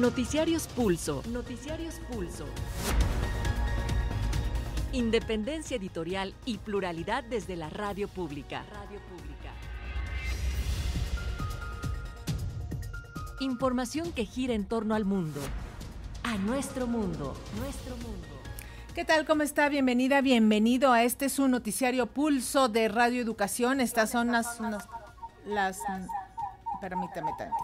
Noticiarios Pulso. Noticiarios Pulso. Independencia editorial y pluralidad desde la radio pública. Radio pública. Información que gira en torno al mundo. A nuestro mundo. Nuestro mundo. ¿Qué tal? ¿Cómo está? Bienvenida, bienvenido a este su noticiario Pulso de Radio Educación. Estas son las, las permítame tantito.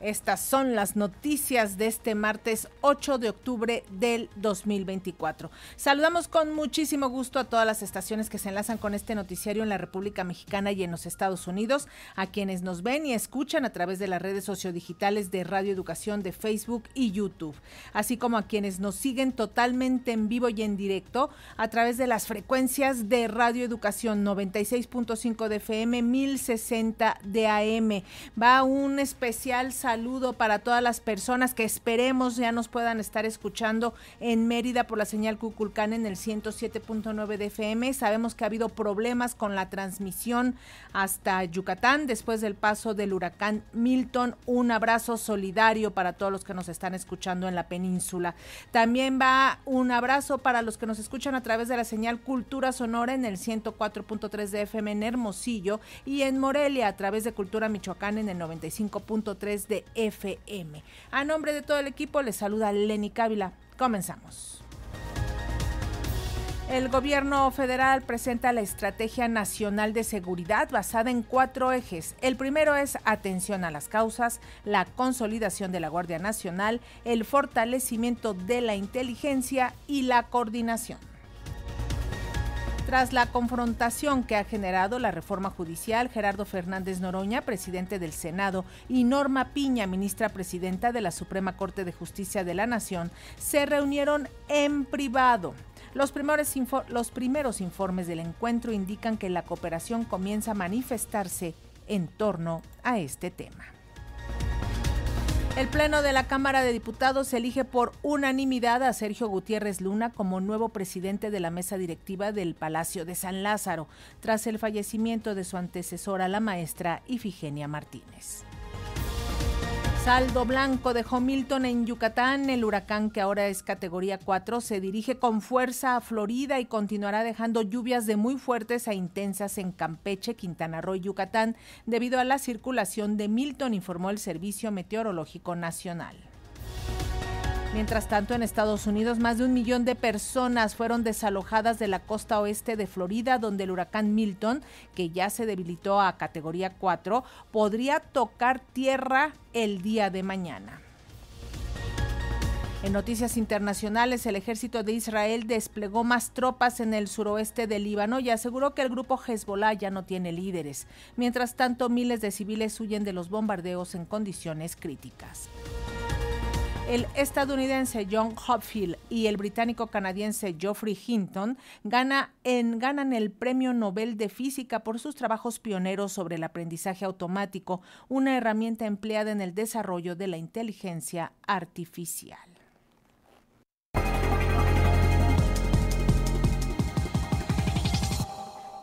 Estas son las noticias de este martes 8 de octubre del 2024. Saludamos con muchísimo gusto a todas las estaciones que se enlazan con este noticiario en la República Mexicana y en los Estados Unidos, a quienes nos ven y escuchan a través de las redes sociodigitales de Radio Educación de Facebook y YouTube, así como a quienes nos siguen totalmente en vivo y en directo a través de las frecuencias de Radio Educación 96.5 de FM, 1060 de AM. Va un especial saludo para todas las personas que esperemos ya nos puedan estar escuchando en Mérida por la señal Cuculcán en el 107.9 de FM. Sabemos que ha habido problemas con la transmisión hasta Yucatán después del paso del huracán Milton. Un abrazo solidario para todos los que nos están escuchando en la península. También va un abrazo para los que nos escuchan a través de la señal Cultura Sonora en el 104.3 de FM en Hermosillo y en Morelia a través de Cultura Michoacán en el 95.3 de FM. A nombre de todo el equipo les saluda Lenny Cávila. Comenzamos. El gobierno federal presenta la Estrategia Nacional de Seguridad basada en cuatro ejes. El primero es atención a las causas, la consolidación de la Guardia Nacional, el fortalecimiento de la inteligencia y la coordinación. Tras la confrontación que ha generado la reforma judicial, Gerardo Fernández Noroña, presidente del Senado, y Norma Piña, ministra presidenta de la Suprema Corte de Justicia de la Nación, se reunieron en privado. Los primeros, informes del encuentro indican que la cooperación comienza a manifestarse en torno a este tema. El Pleno de la Cámara de Diputados elige por unanimidad a Sergio Gutiérrez Luna como nuevo presidente de la mesa directiva del Palacio de San Lázaro, tras el fallecimiento de su antecesora, la maestra Ifigenia Martínez. Saldo blanco dejó Milton en Yucatán. El huracán que ahora es categoría 4 se dirige con fuerza a Florida y continuará dejando lluvias de muy fuertes a e intensas en Campeche, Quintana Roo y Yucatán debido a la circulación de Milton, informó el Servicio Meteorológico Nacional. Mientras tanto, en Estados Unidos, más de un millón de personas fueron desalojadas de la costa oeste de Florida, donde el huracán Milton, que ya se debilitó a categoría 4, podría tocar tierra el día de mañana. En noticias internacionales, el ejército de Israel desplegó más tropas en el suroeste del Líbano y aseguró que el grupo Hezbollah ya no tiene líderes. Mientras tanto, miles de civiles huyen de los bombardeos en condiciones críticas. El estadounidense John Hopfield y el británico canadiense Geoffrey Hinton ganan el Premio Nobel de Física por sus trabajos pioneros sobre el aprendizaje automático, una herramienta empleada en el desarrollo de la inteligencia artificial.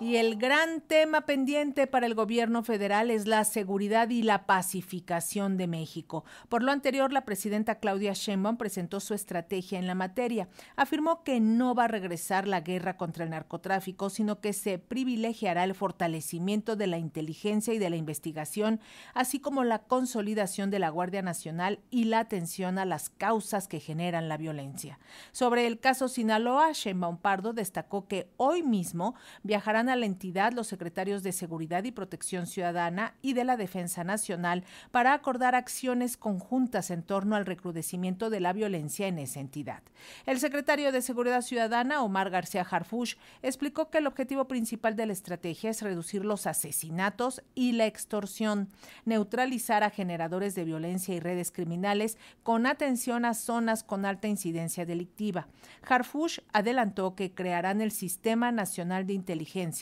Y el gran tema pendiente para el gobierno federal es la seguridad y la pacificación de México. Por lo anterior, la presidenta Claudia Sheinbaum presentó su estrategia en la materia. Afirmó que no va a regresar la guerra contra el narcotráfico, sino que se privilegiará el fortalecimiento de la inteligencia y de la investigación, así como la consolidación de la Guardia Nacional y la atención a las causas que generan la violencia. Sobre el caso Sinaloa, Sheinbaum Pardo destacó que hoy mismo viajarán a la entidad los secretarios de Seguridad y Protección Ciudadana y de la Defensa Nacional para acordar acciones conjuntas en torno al recrudecimiento de la violencia en esa entidad. El secretario de Seguridad Ciudadana, Omar García Harfush, explicó que el objetivo principal de la estrategia es reducir los asesinatos y la extorsión, neutralizar a generadores de violencia y redes criminales con atención a zonas con alta incidencia delictiva. Harfush adelantó que crearán el Sistema Nacional de Inteligencia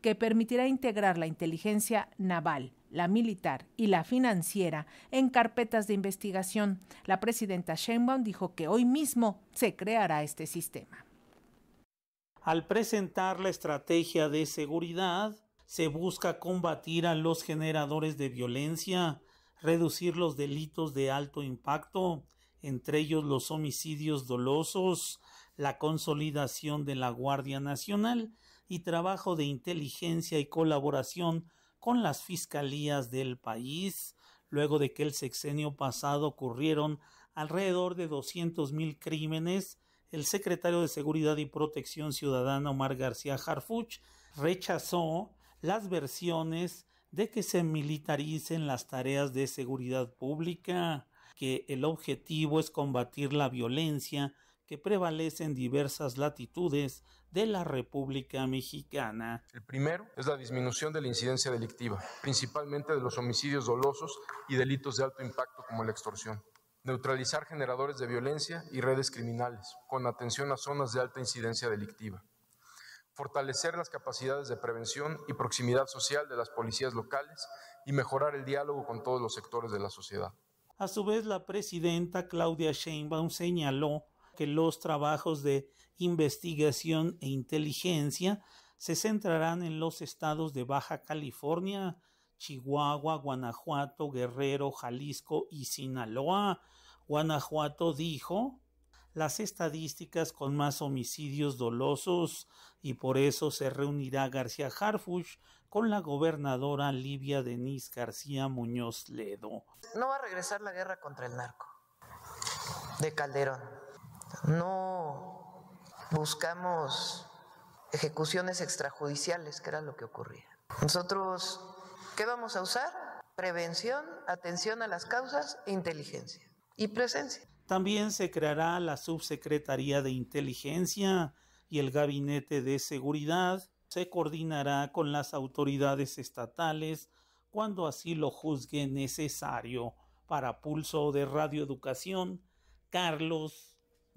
que permitirá integrar la inteligencia naval, la militar y la financiera en carpetas de investigación. La presidenta Sheinbaum dijo que hoy mismo se creará este sistema. Al presentar la estrategia de seguridad, se busca combatir a los generadores de violencia, reducir los delitos de alto impacto, entre ellos los homicidios dolosos, la consolidación de la Guardia Nacional y trabajo de inteligencia y colaboración con las fiscalías del país, luego de que el sexenio pasado ocurrieron alrededor de 200 mil crímenes, el secretario de Seguridad y Protección Ciudadana Omar García Harfuch rechazó las versiones de que se militaricen las tareas de seguridad pública, que el objetivo es combatir la violencia que prevalece en diversas latitudes de la República Mexicana. El primero es la disminución de la incidencia delictiva, principalmente de los homicidios dolosos y delitos de alto impacto como la extorsión. Neutralizar generadores de violencia y redes criminales, con atención a zonas de alta incidencia delictiva fortalecer las capacidades de prevención y proximidad social de las policías locales y mejorar el diálogo con todos los sectores de la sociedad. A su vez, la presidenta Claudia Sheinbaum señaló que los trabajos de investigación e inteligencia se centrarán en los estados de Baja California, Chihuahua, Guanajuato, Guerrero, Jalisco y Sinaloa. Guanajuato dijo las estadísticas con más homicidios dolosos y por eso se reunirá García Harfuch con la gobernadora Livia Denise García Muñoz Ledo. No va a regresar la guerra contra el narco de Calderón. No buscamos ejecuciones extrajudiciales, que era lo que ocurría. Nosotros, ¿qué vamos a usar? Prevención, atención a las causas e inteligencia y presencia. También se creará la Subsecretaría de Inteligencia y el Gabinete de Seguridad. Se coordinará con las autoridades estatales cuando así lo juzgue necesario. Para Pulso de Radioeducación, Carlos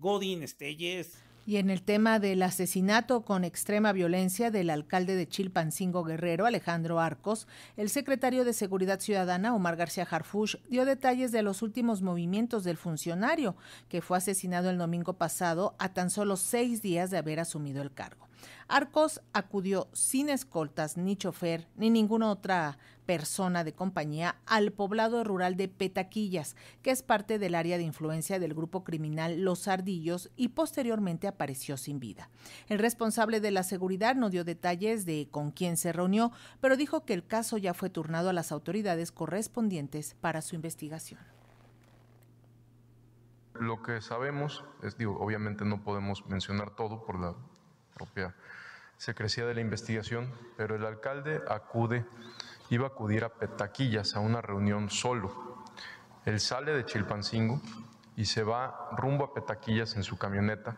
Godín Estelles. Y en el tema del asesinato con extrema violencia del alcalde de Chilpancingo Guerrero, Alejandro Arcos, el secretario de Seguridad Ciudadana, Omar García Harfuch, dio detalles de los últimos movimientos del funcionario, que fue asesinado el domingo pasado a tan solo seis días de haber asumido el cargo. Arcos acudió sin escoltas, ni chofer, ni ninguna otra persona de compañía al poblado rural de Petaquillas, que es parte del área de influencia del grupo criminal Los Ardillos y posteriormente apareció sin vida. El responsable de la seguridad no dio detalles de con quién se reunió, pero dijo que el caso ya fue turnado a las autoridades correspondientes para su investigación. Lo que sabemos es, digo, obviamente no podemos mencionar todo por la propia crecía de la investigación, pero el alcalde acude, iba a acudir a Petaquillas a una reunión solo. Él sale de Chilpancingo y se va rumbo a Petaquillas en su camioneta,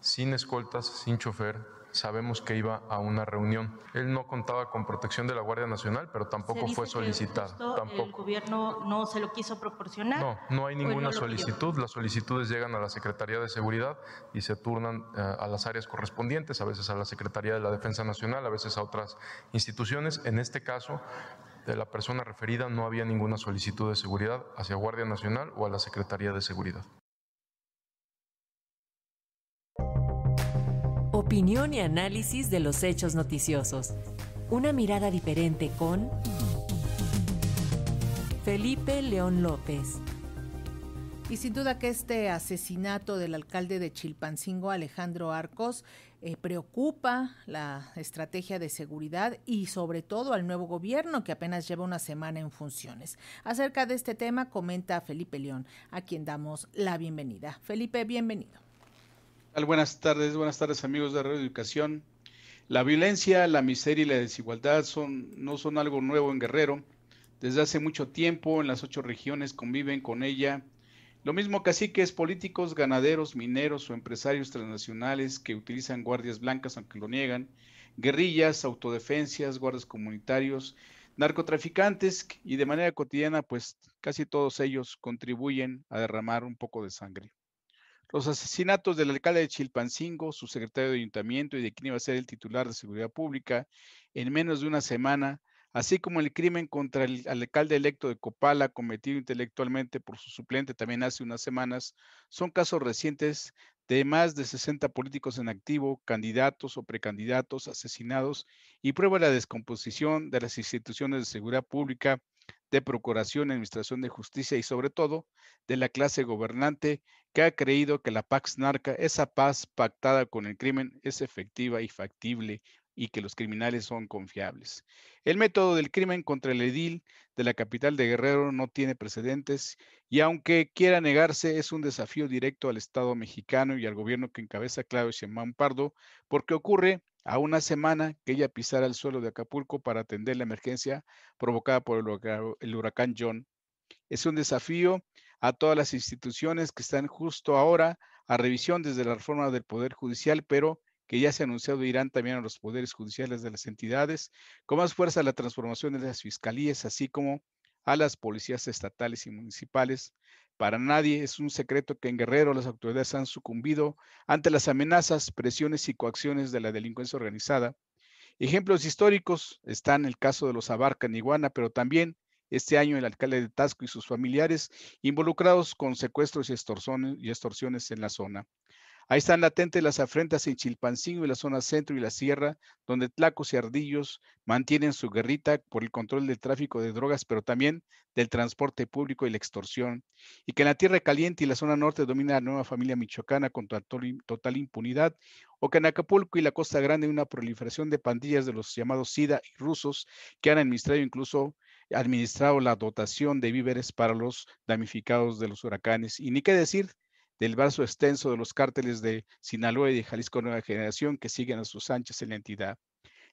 sin escoltas, sin chofer, sabemos que iba a una reunión. Él no contaba con protección de la Guardia Nacional, pero tampoco fue solicitada. Tampoco. El gobierno no se lo quiso proporcionar. No, no hay ninguna solicitud. Las solicitudes llegan a la Secretaría de Seguridad y se turnan eh, a las áreas correspondientes, a veces a la Secretaría de la Defensa Nacional, a veces a otras instituciones. En este caso, de la persona referida no había ninguna solicitud de seguridad hacia Guardia Nacional o a la Secretaría de Seguridad. Opinión y análisis de los hechos noticiosos. Una mirada diferente con Felipe León López. Y sin duda que este asesinato del alcalde de Chilpancingo, Alejandro Arcos, eh, preocupa la estrategia de seguridad y sobre todo al nuevo gobierno que apenas lleva una semana en funciones. Acerca de este tema comenta Felipe León, a quien damos la bienvenida. Felipe, bienvenido. Buenas tardes, buenas tardes amigos de Radio Educación. La violencia, la miseria y la desigualdad son, no son algo nuevo en Guerrero. Desde hace mucho tiempo en las ocho regiones conviven con ella lo mismo que que así es políticos, ganaderos, mineros o empresarios transnacionales que utilizan guardias blancas aunque lo niegan, guerrillas, autodefensas, guardias comunitarios, narcotraficantes y de manera cotidiana pues casi todos ellos contribuyen a derramar un poco de sangre. Los asesinatos del alcalde de Chilpancingo, su secretario de ayuntamiento y de quien iba a ser el titular de seguridad pública en menos de una semana, así como el crimen contra el alcalde electo de Copala cometido intelectualmente por su suplente también hace unas semanas, son casos recientes de más de 60 políticos en activo, candidatos o precandidatos asesinados y prueba la descomposición de las instituciones de seguridad pública de Procuración, Administración de Justicia y sobre todo de la clase gobernante que ha creído que la Pax Narca, esa paz pactada con el crimen, es efectiva y factible y que los criminales son confiables. El método del crimen contra el edil de la capital de Guerrero no tiene precedentes y aunque quiera negarse es un desafío directo al Estado mexicano y al gobierno que encabeza Claudio Sheinbaum Pardo porque ocurre a una semana que ella pisara el suelo de Acapulco para atender la emergencia provocada por el huracán John. Es un desafío a todas las instituciones que están justo ahora a revisión desde la reforma del Poder Judicial, pero que ya se ha anunciado irán también a los poderes judiciales de las entidades, con más fuerza a la transformación de las fiscalías, así como a las policías estatales y municipales. Para nadie es un secreto que en Guerrero las autoridades han sucumbido ante las amenazas, presiones y coacciones de la delincuencia organizada. Ejemplos históricos están el caso de los Abarca en Iguana, pero también este año el alcalde de Tasco y sus familiares involucrados con secuestros y extorsiones en la zona. Ahí están latentes las afrentas en Chilpancingo y la zona centro y la sierra, donde tlacos y ardillos mantienen su guerrita por el control del tráfico de drogas, pero también del transporte público y la extorsión. Y que en la tierra caliente y la zona norte domina la nueva familia michoacana con total impunidad, o que en Acapulco y la Costa Grande hay una proliferación de pandillas de los llamados SIDA y rusos que han administrado incluso administrado la dotación de víveres para los damnificados de los huracanes. Y ni qué decir del brazo extenso de los cárteles de Sinaloa y de Jalisco Nueva Generación que siguen a sus anchas en la entidad.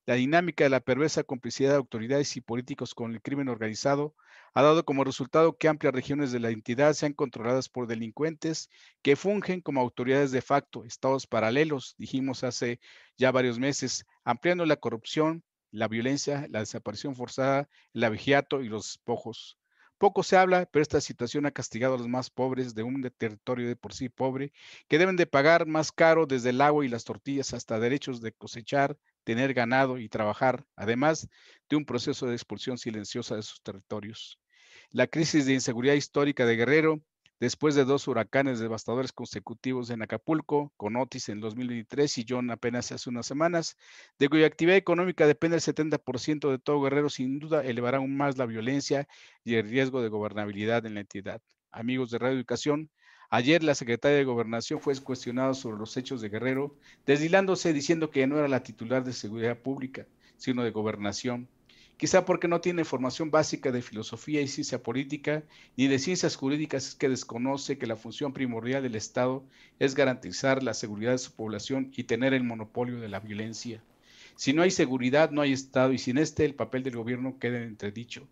La dinámica de la perversa complicidad de autoridades y políticos con el crimen organizado ha dado como resultado que amplias regiones de la entidad sean controladas por delincuentes que fungen como autoridades de facto, estados paralelos, dijimos hace ya varios meses, ampliando la corrupción, la violencia, la desaparición forzada, el abigeato y los despojos. Poco se habla, pero esta situación ha castigado a los más pobres de un territorio de por sí pobre, que deben de pagar más caro desde el agua y las tortillas hasta derechos de cosechar, tener ganado y trabajar, además de un proceso de expulsión silenciosa de sus territorios. La crisis de inseguridad histórica de Guerrero después de dos huracanes devastadores consecutivos en Acapulco, con Otis en 2023 y John apenas hace unas semanas, de cuya actividad económica depende el 70% de todo Guerrero, sin duda elevará aún más la violencia y el riesgo de gobernabilidad en la entidad. Amigos de Radio Educación, ayer la secretaria de Gobernación fue cuestionada sobre los hechos de Guerrero, deslilándose diciendo que no era la titular de Seguridad Pública, sino de Gobernación quizá porque no tiene formación básica de filosofía y ciencia política, ni de ciencias jurídicas, es que desconoce que la función primordial del Estado es garantizar la seguridad de su población y tener el monopolio de la violencia. Si no hay seguridad, no hay Estado, y sin este el papel del gobierno queda entredicho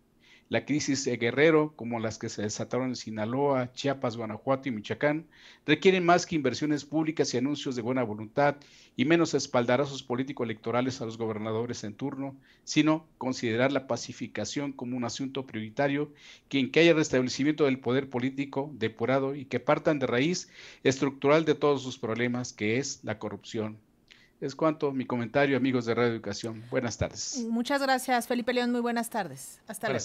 la crisis de Guerrero, como las que se desataron en Sinaloa, Chiapas, Guanajuato y Michoacán, requieren más que inversiones públicas y anuncios de buena voluntad y menos espaldarazos políticos electorales a los gobernadores en turno, sino considerar la pacificación como un asunto prioritario, que que haya restablecimiento del poder político depurado y que partan de raíz estructural de todos sus problemas, que es la corrupción es cuanto mi comentario, amigos de Radio Educación. Buenas tardes. Muchas gracias, Felipe León. Muy buenas tardes. Hasta luego.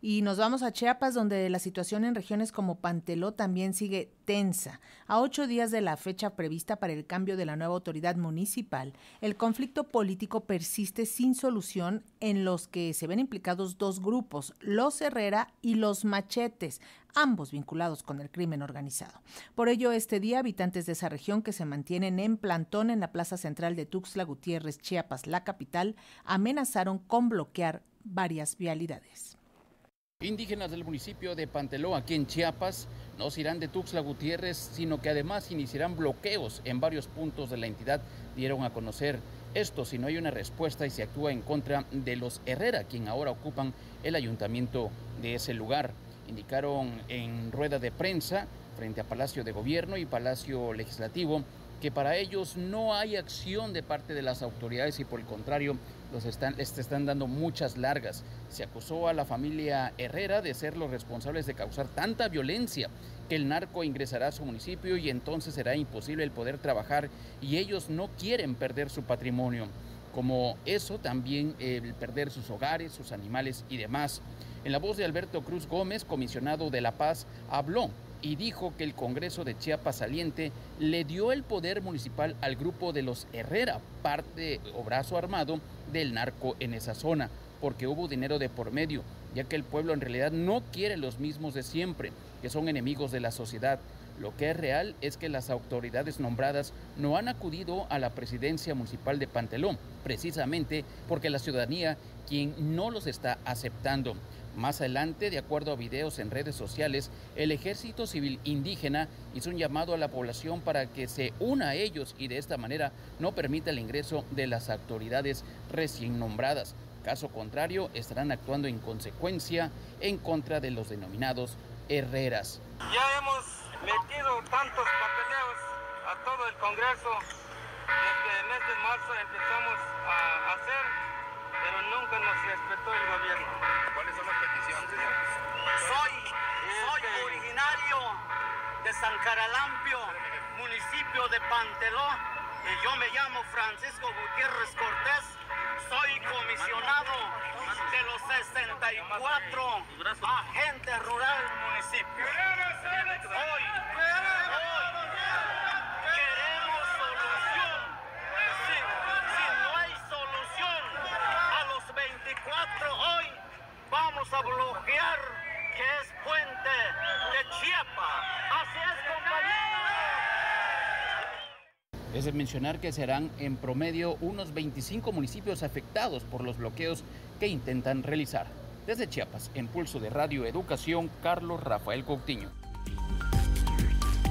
Y nos vamos a Chiapas, donde la situación en regiones como Panteló también sigue tensa. A ocho días de la fecha prevista para el cambio de la nueva autoridad municipal, el conflicto político persiste sin solución en los que se ven implicados dos grupos, los Herrera y los Machetes, ambos vinculados con el crimen organizado. Por ello, este día, habitantes de esa región que se mantienen en plantón en la Plaza Central de Tuxtla Gutiérrez, Chiapas, la capital, amenazaron con bloquear varias vialidades. Indígenas del municipio de Panteló, aquí en Chiapas, no se irán de Tuxtla Gutiérrez, sino que además iniciarán bloqueos en varios puntos de la entidad, dieron a conocer. Esto si no hay una respuesta y se actúa en contra de los Herrera, quien ahora ocupan el ayuntamiento de ese lugar. Indicaron en rueda de prensa frente a Palacio de Gobierno y Palacio Legislativo que para ellos no hay acción de parte de las autoridades y por el contrario los están, están dando muchas largas. Se acusó a la familia Herrera de ser los responsables de causar tanta violencia que el narco ingresará a su municipio y entonces será imposible el poder trabajar y ellos no quieren perder su patrimonio, como eso también el perder sus hogares, sus animales y demás. En la voz de Alberto Cruz Gómez, comisionado de La Paz, habló y dijo que el Congreso de Chiapas saliente le dio el poder municipal al grupo de los Herrera, parte o brazo armado del narco en esa zona, porque hubo dinero de por medio, ya que el pueblo en realidad no quiere los mismos de siempre, que son enemigos de la sociedad. Lo que es real es que las autoridades nombradas no han acudido a la presidencia municipal de Pantelón, precisamente porque la ciudadanía quien no los está aceptando. Más adelante, de acuerdo a videos en redes sociales, el ejército civil indígena hizo un llamado a la población para que se una a ellos y de esta manera no permita el ingreso de las autoridades recién nombradas. Caso contrario, estarán actuando en consecuencia en contra de los denominados herreras. Ya hemos metido tantos papeleos a todo el Congreso desde el mes de este marzo empezamos a hacer pero nunca nos respetó el gobierno. ¿Cuáles son las peticiones? Soy, soy originario de San Caralampio, municipio de Panteló, y yo me llamo Francisco Gutiérrez Cortés, soy comisionado de los 64 agentes rural municipio. vamos a bloquear que es puente de Chiapas. Así es, compañeros. Es de mencionar que serán en promedio unos 25 municipios afectados por los bloqueos que intentan realizar. Desde Chiapas, en pulso de Radio Educación, Carlos Rafael Coutinho.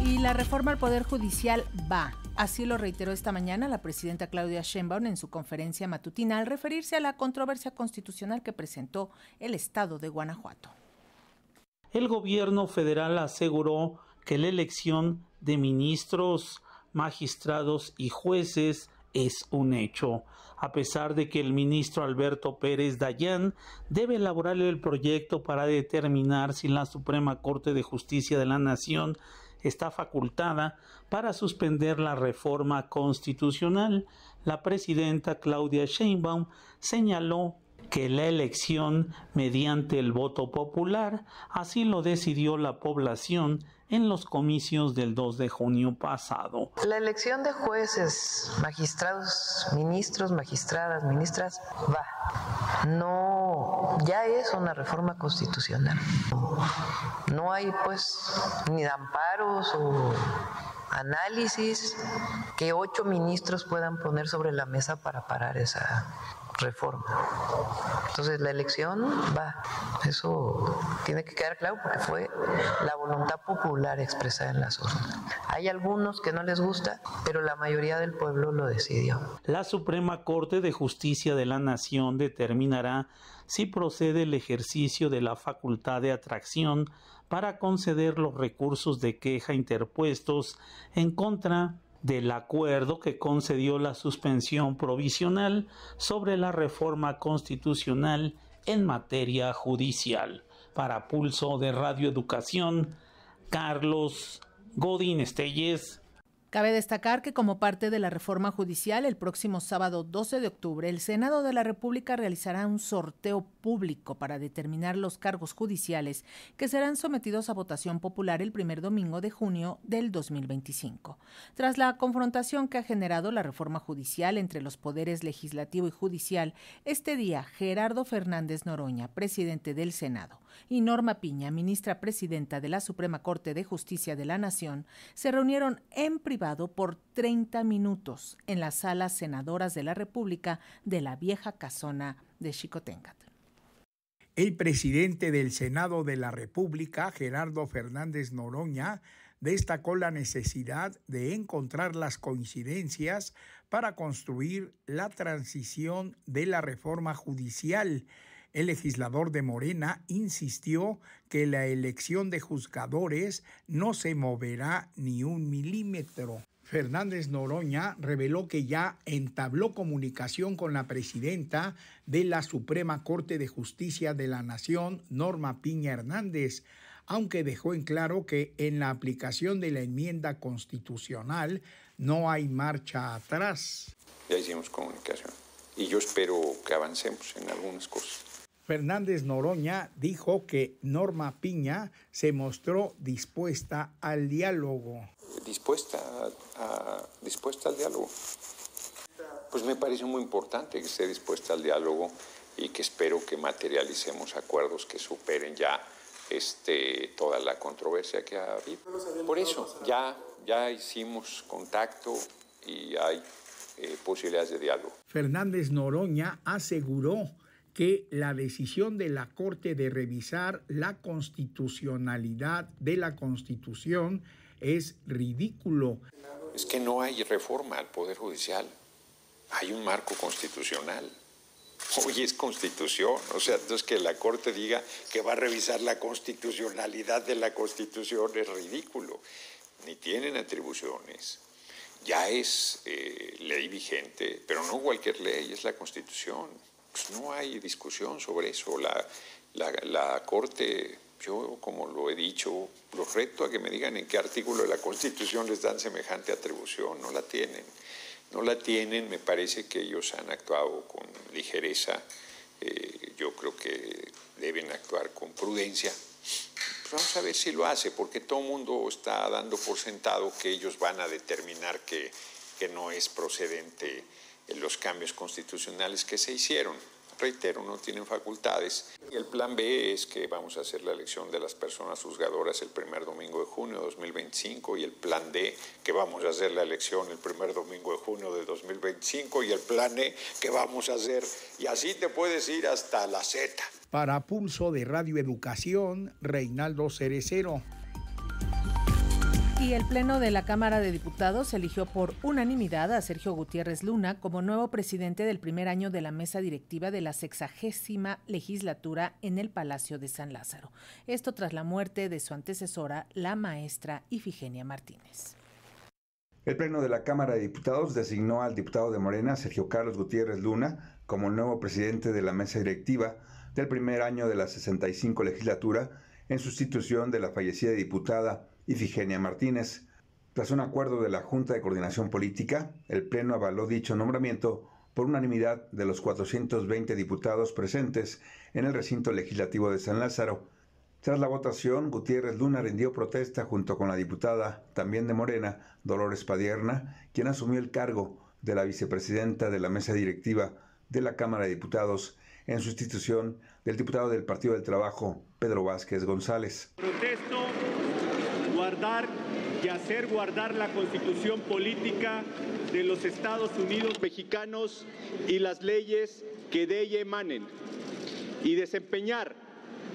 Y la reforma al Poder Judicial va. Así lo reiteró esta mañana la presidenta Claudia Sheinbaum en su conferencia matutina al referirse a la controversia constitucional que presentó el Estado de Guanajuato. El gobierno federal aseguró que la elección de ministros, magistrados y jueces es un hecho, a pesar de que el ministro Alberto Pérez Dayán debe elaborar el proyecto para determinar si la Suprema Corte de Justicia de la Nación está facultada para suspender la reforma constitucional, la presidenta Claudia Sheinbaum señaló que la elección mediante el voto popular así lo decidió la población en los comicios del 2 de junio pasado. La elección de jueces, magistrados, ministros, magistradas, ministras, va. No, ya es una reforma constitucional. No hay pues ni amparos o análisis que ocho ministros puedan poner sobre la mesa para parar esa reforma. Entonces la elección va, eso tiene que quedar claro porque fue la voluntad popular expresada en las urnas. Hay algunos que no les gusta, pero la mayoría del pueblo lo decidió. La Suprema Corte de Justicia de la Nación determinará si procede el ejercicio de la facultad de atracción para conceder los recursos de queja interpuestos en contra del acuerdo que concedió la suspensión provisional sobre la reforma constitucional en materia judicial. Para Pulso de Radio Carlos Godín Estelles, Cabe destacar que como parte de la reforma judicial, el próximo sábado 12 de octubre, el Senado de la República realizará un sorteo público para determinar los cargos judiciales que serán sometidos a votación popular el primer domingo de junio del 2025. Tras la confrontación que ha generado la reforma judicial entre los poderes legislativo y judicial, este día Gerardo Fernández Noroña, presidente del Senado, y Norma Piña, ministra presidenta de la Suprema Corte de Justicia de la Nación, se reunieron en por 30 minutos en las salas senadoras de la República de la vieja casona de Chicotencat. El presidente del Senado de la República, Gerardo Fernández Noroña, destacó la necesidad de encontrar las coincidencias para construir la transición de la reforma judicial el legislador de Morena insistió que la elección de juzgadores no se moverá ni un milímetro. Fernández Noroña reveló que ya entabló comunicación con la presidenta de la Suprema Corte de Justicia de la Nación, Norma Piña Hernández, aunque dejó en claro que en la aplicación de la enmienda constitucional no hay marcha atrás. Ya hicimos comunicación y yo espero que avancemos en algunas cosas. Fernández Noroña dijo que Norma Piña se mostró dispuesta al diálogo. Dispuesta, dispuesta al diálogo. Pues me parece muy importante que esté dispuesta al diálogo y que espero que materialicemos acuerdos que superen ya este, toda la controversia que ha habido. Por eso ya, ya hicimos contacto y hay eh, posibilidades de diálogo. Fernández Noroña aseguró que la decisión de la Corte de revisar la constitucionalidad de la Constitución es ridículo. Es que no hay reforma al Poder Judicial, hay un marco constitucional. Hoy es constitución, o sea, entonces que la Corte diga que va a revisar la constitucionalidad de la Constitución es ridículo. Ni tienen atribuciones, ya es eh, ley vigente, pero no cualquier ley, es la Constitución no hay discusión sobre eso. La, Corte, yo como lo he dicho, los reto a que me digan en qué artículo de la Constitución les dan semejante atribución. No la tienen. No la tienen, me parece que ellos han actuado con ligereza. Eh, yo creo que deben actuar con prudencia. Pues vamos a ver si lo hace, porque todo el mundo está dando por sentado que ellos van a determinar que no es procedente los cambios constitucionales que se hicieron. Reitero, no tienen facultades. Y el plan B es que vamos a hacer la elección de las personas juzgadoras el primer domingo de junio de 2025 y el plan D que vamos a hacer la elección el primer domingo de junio de 2025 y el plan E que vamos a hacer. Y así te puedes ir hasta la Z. Para Pulso de Radio Educación, Reinaldo Cerecero y el Pleno de la Cámara de Diputados eligió por unanimidad a Sergio Gutiérrez Luna como nuevo presidente del primer año de la mesa directiva de la sexagésima legislatura en el Palacio de San Lázaro. Esto tras la muerte de su antecesora, la maestra Ifigenia Martínez. El Pleno de la Cámara de Diputados designó al diputado de Morena, Sergio Carlos Gutiérrez Luna, como nuevo presidente de la mesa directiva del primer año de la 65 legislatura en sustitución de la fallecida diputada Figenia Martínez. Tras un acuerdo de la Junta de Coordinación Política, el Pleno avaló dicho nombramiento por unanimidad de los 420 diputados presentes en el recinto legislativo de San Lázaro. Tras la votación, Gutiérrez Luna rindió protesta junto con la diputada, también de Morena, Dolores Padierna, quien asumió el cargo de la vicepresidenta de la mesa directiva de la Cámara de Diputados en sustitución del diputado del Partido del Trabajo, Pedro Vázquez González y hacer guardar la constitución política de los Estados Unidos mexicanos y las leyes que de ella emanen, y desempeñar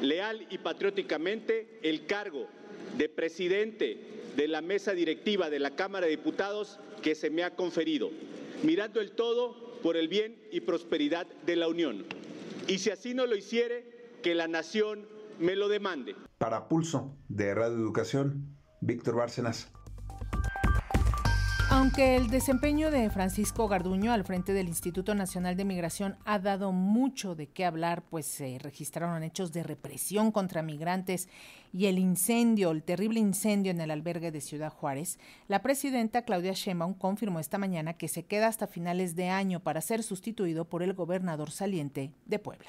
leal y patrióticamente el cargo de presidente de la mesa directiva de la Cámara de Diputados que se me ha conferido, mirando el todo por el bien y prosperidad de la Unión. Y si así no lo hiciere, que la nación me lo demande. Para pulso de Radio Educación, Víctor Bárcenas. Aunque el desempeño de Francisco Garduño al frente del Instituto Nacional de Migración ha dado mucho de qué hablar, pues se registraron hechos de represión contra migrantes y el incendio, el terrible incendio en el albergue de Ciudad Juárez, la presidenta Claudia Sheinbaum confirmó esta mañana que se queda hasta finales de año para ser sustituido por el gobernador saliente de Puebla.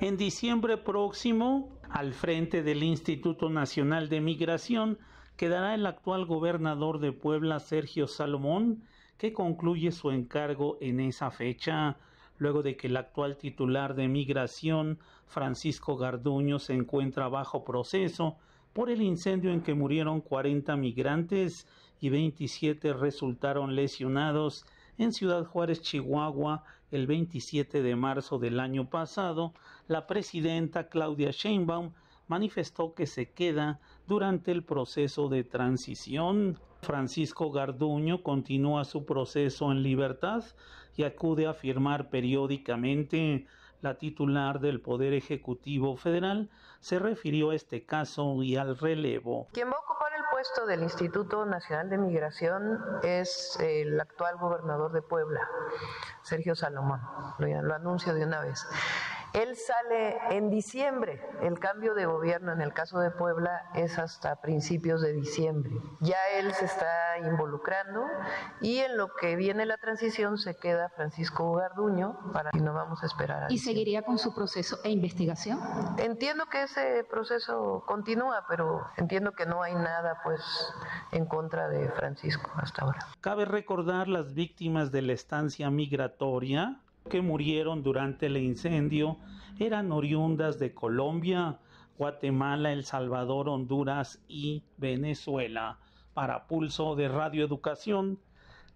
En diciembre próximo, al frente del Instituto Nacional de Migración, quedará el actual gobernador de Puebla, Sergio Salomón, que concluye su encargo en esa fecha, luego de que el actual titular de Migración, Francisco Garduño, se encuentra bajo proceso por el incendio en que murieron 40 migrantes y 27 resultaron lesionados en Ciudad Juárez, Chihuahua, el 27 de marzo del año pasado, la presidenta Claudia Sheinbaum manifestó que se queda durante el proceso de transición. Francisco Garduño continúa su proceso en libertad y acude a firmar periódicamente. La titular del Poder Ejecutivo Federal se refirió a este caso y al relevo. Quien va a ocupar el puesto del Instituto Nacional de Migración es el actual gobernador de Puebla, Sergio Salomón. Lo, anuncio de una vez. Él sale en diciembre, el cambio de gobierno en el caso de Puebla es hasta principios de diciembre. Ya él se está involucrando y en lo que viene la transición se queda Francisco Garduño para que no vamos a esperar. A ¿Y seguiría con su proceso e investigación? Entiendo que ese proceso continúa, pero entiendo que no hay nada pues en contra de Francisco hasta ahora. Cabe recordar las víctimas de la estancia migratoria que murieron durante el incendio eran oriundas de Colombia, Guatemala, El Salvador, Honduras y Venezuela. Para pulso de Radio Educación,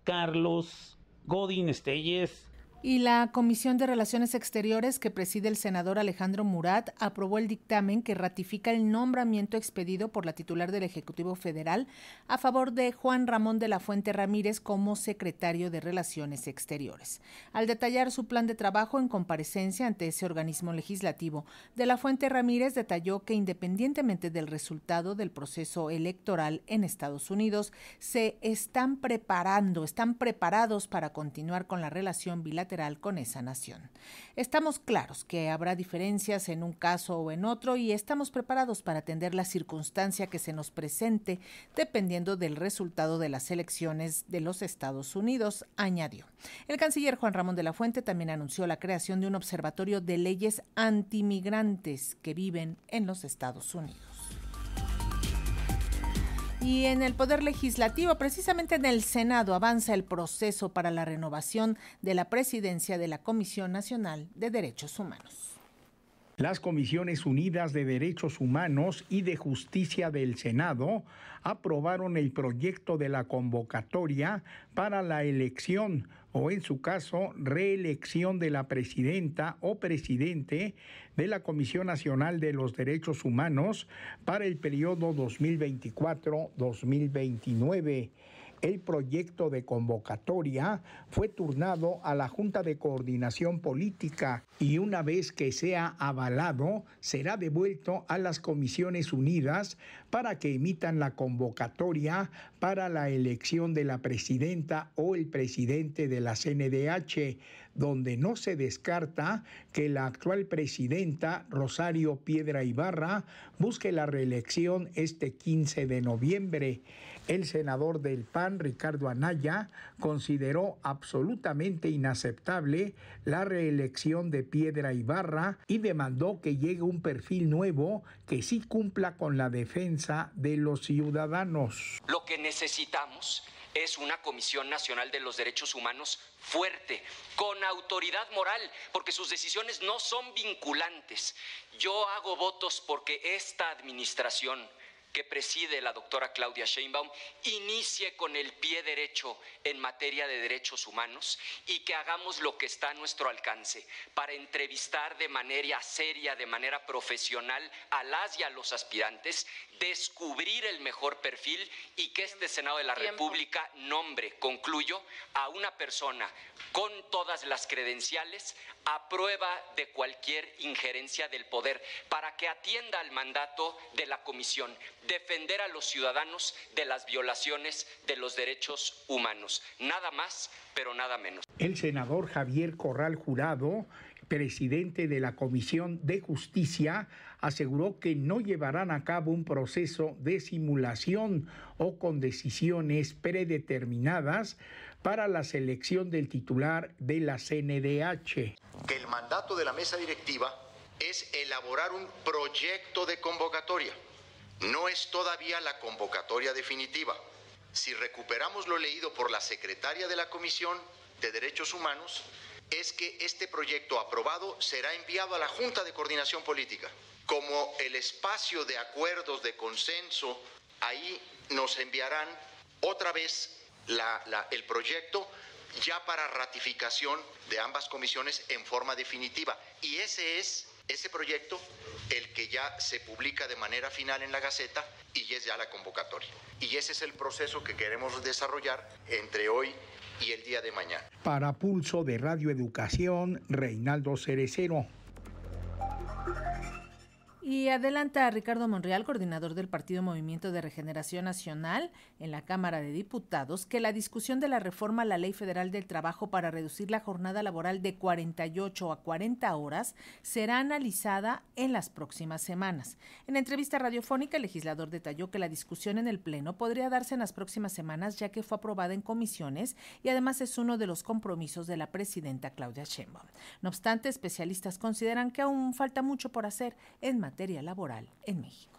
Carlos Godín Estelles. Y la Comisión de Relaciones Exteriores que preside el senador Alejandro Murat aprobó el dictamen que ratifica el nombramiento expedido por la titular del Ejecutivo Federal a favor de Juan Ramón de la Fuente Ramírez como secretario de Relaciones Exteriores. Al detallar su plan de trabajo en comparecencia ante ese organismo legislativo, de la Fuente Ramírez detalló que independientemente del resultado del proceso electoral en Estados Unidos, se están preparando, están preparados para continuar con la relación bilateral con esa nación. Estamos claros que habrá diferencias en un caso o en otro y estamos preparados para atender la circunstancia que se nos presente dependiendo del resultado de las elecciones de los Estados Unidos, añadió. El canciller Juan Ramón de la Fuente también anunció la creación de un observatorio de leyes antimigrantes que viven en los Estados Unidos. Y en el Poder Legislativo, precisamente en el Senado, avanza el proceso para la renovación de la presidencia de la Comisión Nacional de Derechos Humanos. Las Comisiones Unidas de Derechos Humanos y de Justicia del Senado aprobaron el proyecto de la convocatoria para la elección o en su caso reelección de la presidenta o presidente de la Comisión Nacional de los Derechos Humanos para el periodo 2024-2029. El proyecto de convocatoria fue turnado a la Junta de Coordinación Política y una vez que sea avalado será devuelto a las Comisiones Unidas para que emitan la convocatoria para la elección de la presidenta o el presidente de la CNDH, donde no se descarta que la actual presidenta Rosario Piedra Ibarra busque la reelección este 15 de noviembre. El senador del PAN, Ricardo Anaya, consideró absolutamente inaceptable la reelección de Piedra Ibarra y demandó que llegue un perfil nuevo que sí cumpla con la defensa de los ciudadanos. Lo que necesitamos es una Comisión Nacional de los Derechos Humanos fuerte, con autoridad moral, porque sus decisiones no son vinculantes. Yo hago votos porque esta administración que preside la doctora Claudia Sheinbaum inicie con el pie derecho en materia de derechos humanos y que hagamos lo que está a nuestro alcance para entrevistar de manera seria, de manera profesional a las y a los aspirantes descubrir el mejor perfil y que este Senado de la República nombre, concluyo, a una persona con todas las credenciales a prueba de cualquier injerencia del poder para que atienda al mandato de la Comisión, defender a los ciudadanos de las violaciones de los derechos humanos. Nada más, pero nada menos. El senador Javier Corral Jurado, presidente de la Comisión de Justicia, aseguró que no llevarán a cabo un proceso de simulación o con decisiones predeterminadas para la selección del titular de la CNDH. el mandato de la mesa directiva es elaborar un proyecto de convocatoria. No es todavía la convocatoria definitiva. Si recuperamos lo leído por la secretaria de la Comisión de Derechos Humanos, es que este proyecto aprobado será enviado a la Junta de Coordinación Política como el espacio de acuerdos, de consenso, ahí nos enviarán otra vez el proyecto ya para ratificación de ambas comisiones en forma definitiva. Y ese es ese proyecto, el que ya se publica de manera final en la Gaceta y es ya la convocatoria. Y ese es el proceso que queremos desarrollar entre hoy y el día de mañana. Para Pulso de Radio Educación, Reinaldo Cerecero. Y adelanta Ricardo Monreal, coordinador del Partido Movimiento de Regeneración Nacional en la Cámara de Diputados, que la discusión de la reforma a la Ley Federal del Trabajo para reducir la jornada laboral de 48 a 40 horas será analizada en las próximas semanas. En entrevista radiofónica, el legislador detalló que la discusión en el Pleno podría darse en las próximas semanas ya que fue aprobada en comisiones y además es uno de los compromisos de la presidenta Claudia Sheinbaum. No obstante, especialistas consideran que aún falta mucho por hacer en materia laboral en México.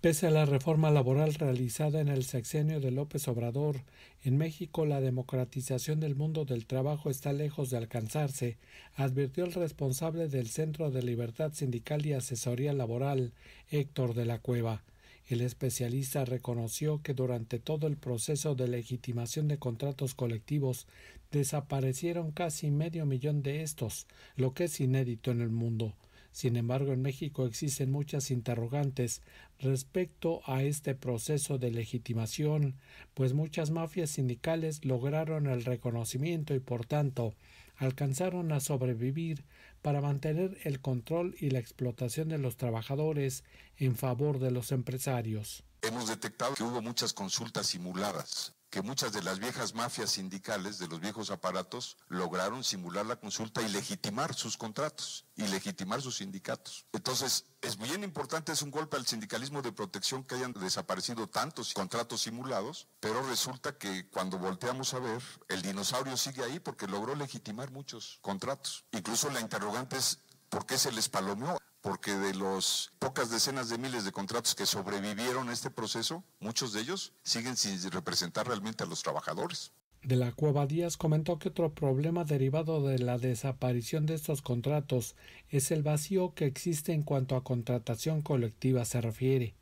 Pese a la reforma laboral realizada en el sexenio de López Obrador, en México la democratización del mundo del trabajo está lejos de alcanzarse, advirtió el responsable del Centro de Libertad Sindical y Asesoría Laboral, Héctor de la Cueva. El especialista reconoció que durante todo el proceso de legitimación de contratos colectivos desaparecieron casi medio millón de estos, lo que es inédito en el mundo. Sin embargo, en México existen muchas interrogantes respecto a este proceso de legitimación, pues muchas mafias sindicales lograron el reconocimiento y, por tanto, alcanzaron a sobrevivir para mantener el control y la explotación de los trabajadores en favor de los empresarios. Hemos detectado que hubo muchas consultas simuladas que muchas de las viejas mafias sindicales, de los viejos aparatos, lograron simular la consulta y legitimar sus contratos y legitimar sus sindicatos. Entonces, es bien importante, es un golpe al sindicalismo de protección que hayan desaparecido tantos contratos simulados, pero resulta que cuando volteamos a ver, el dinosaurio sigue ahí porque logró legitimar muchos contratos. Incluso la interrogante es, ¿por qué se les palomeó? porque de las pocas decenas de miles de contratos que sobrevivieron a este proceso, muchos de ellos siguen sin representar realmente a los trabajadores. De la Cueva Díaz comentó que otro problema derivado de la desaparición de estos contratos es el vacío que existe en cuanto a contratación colectiva se refiere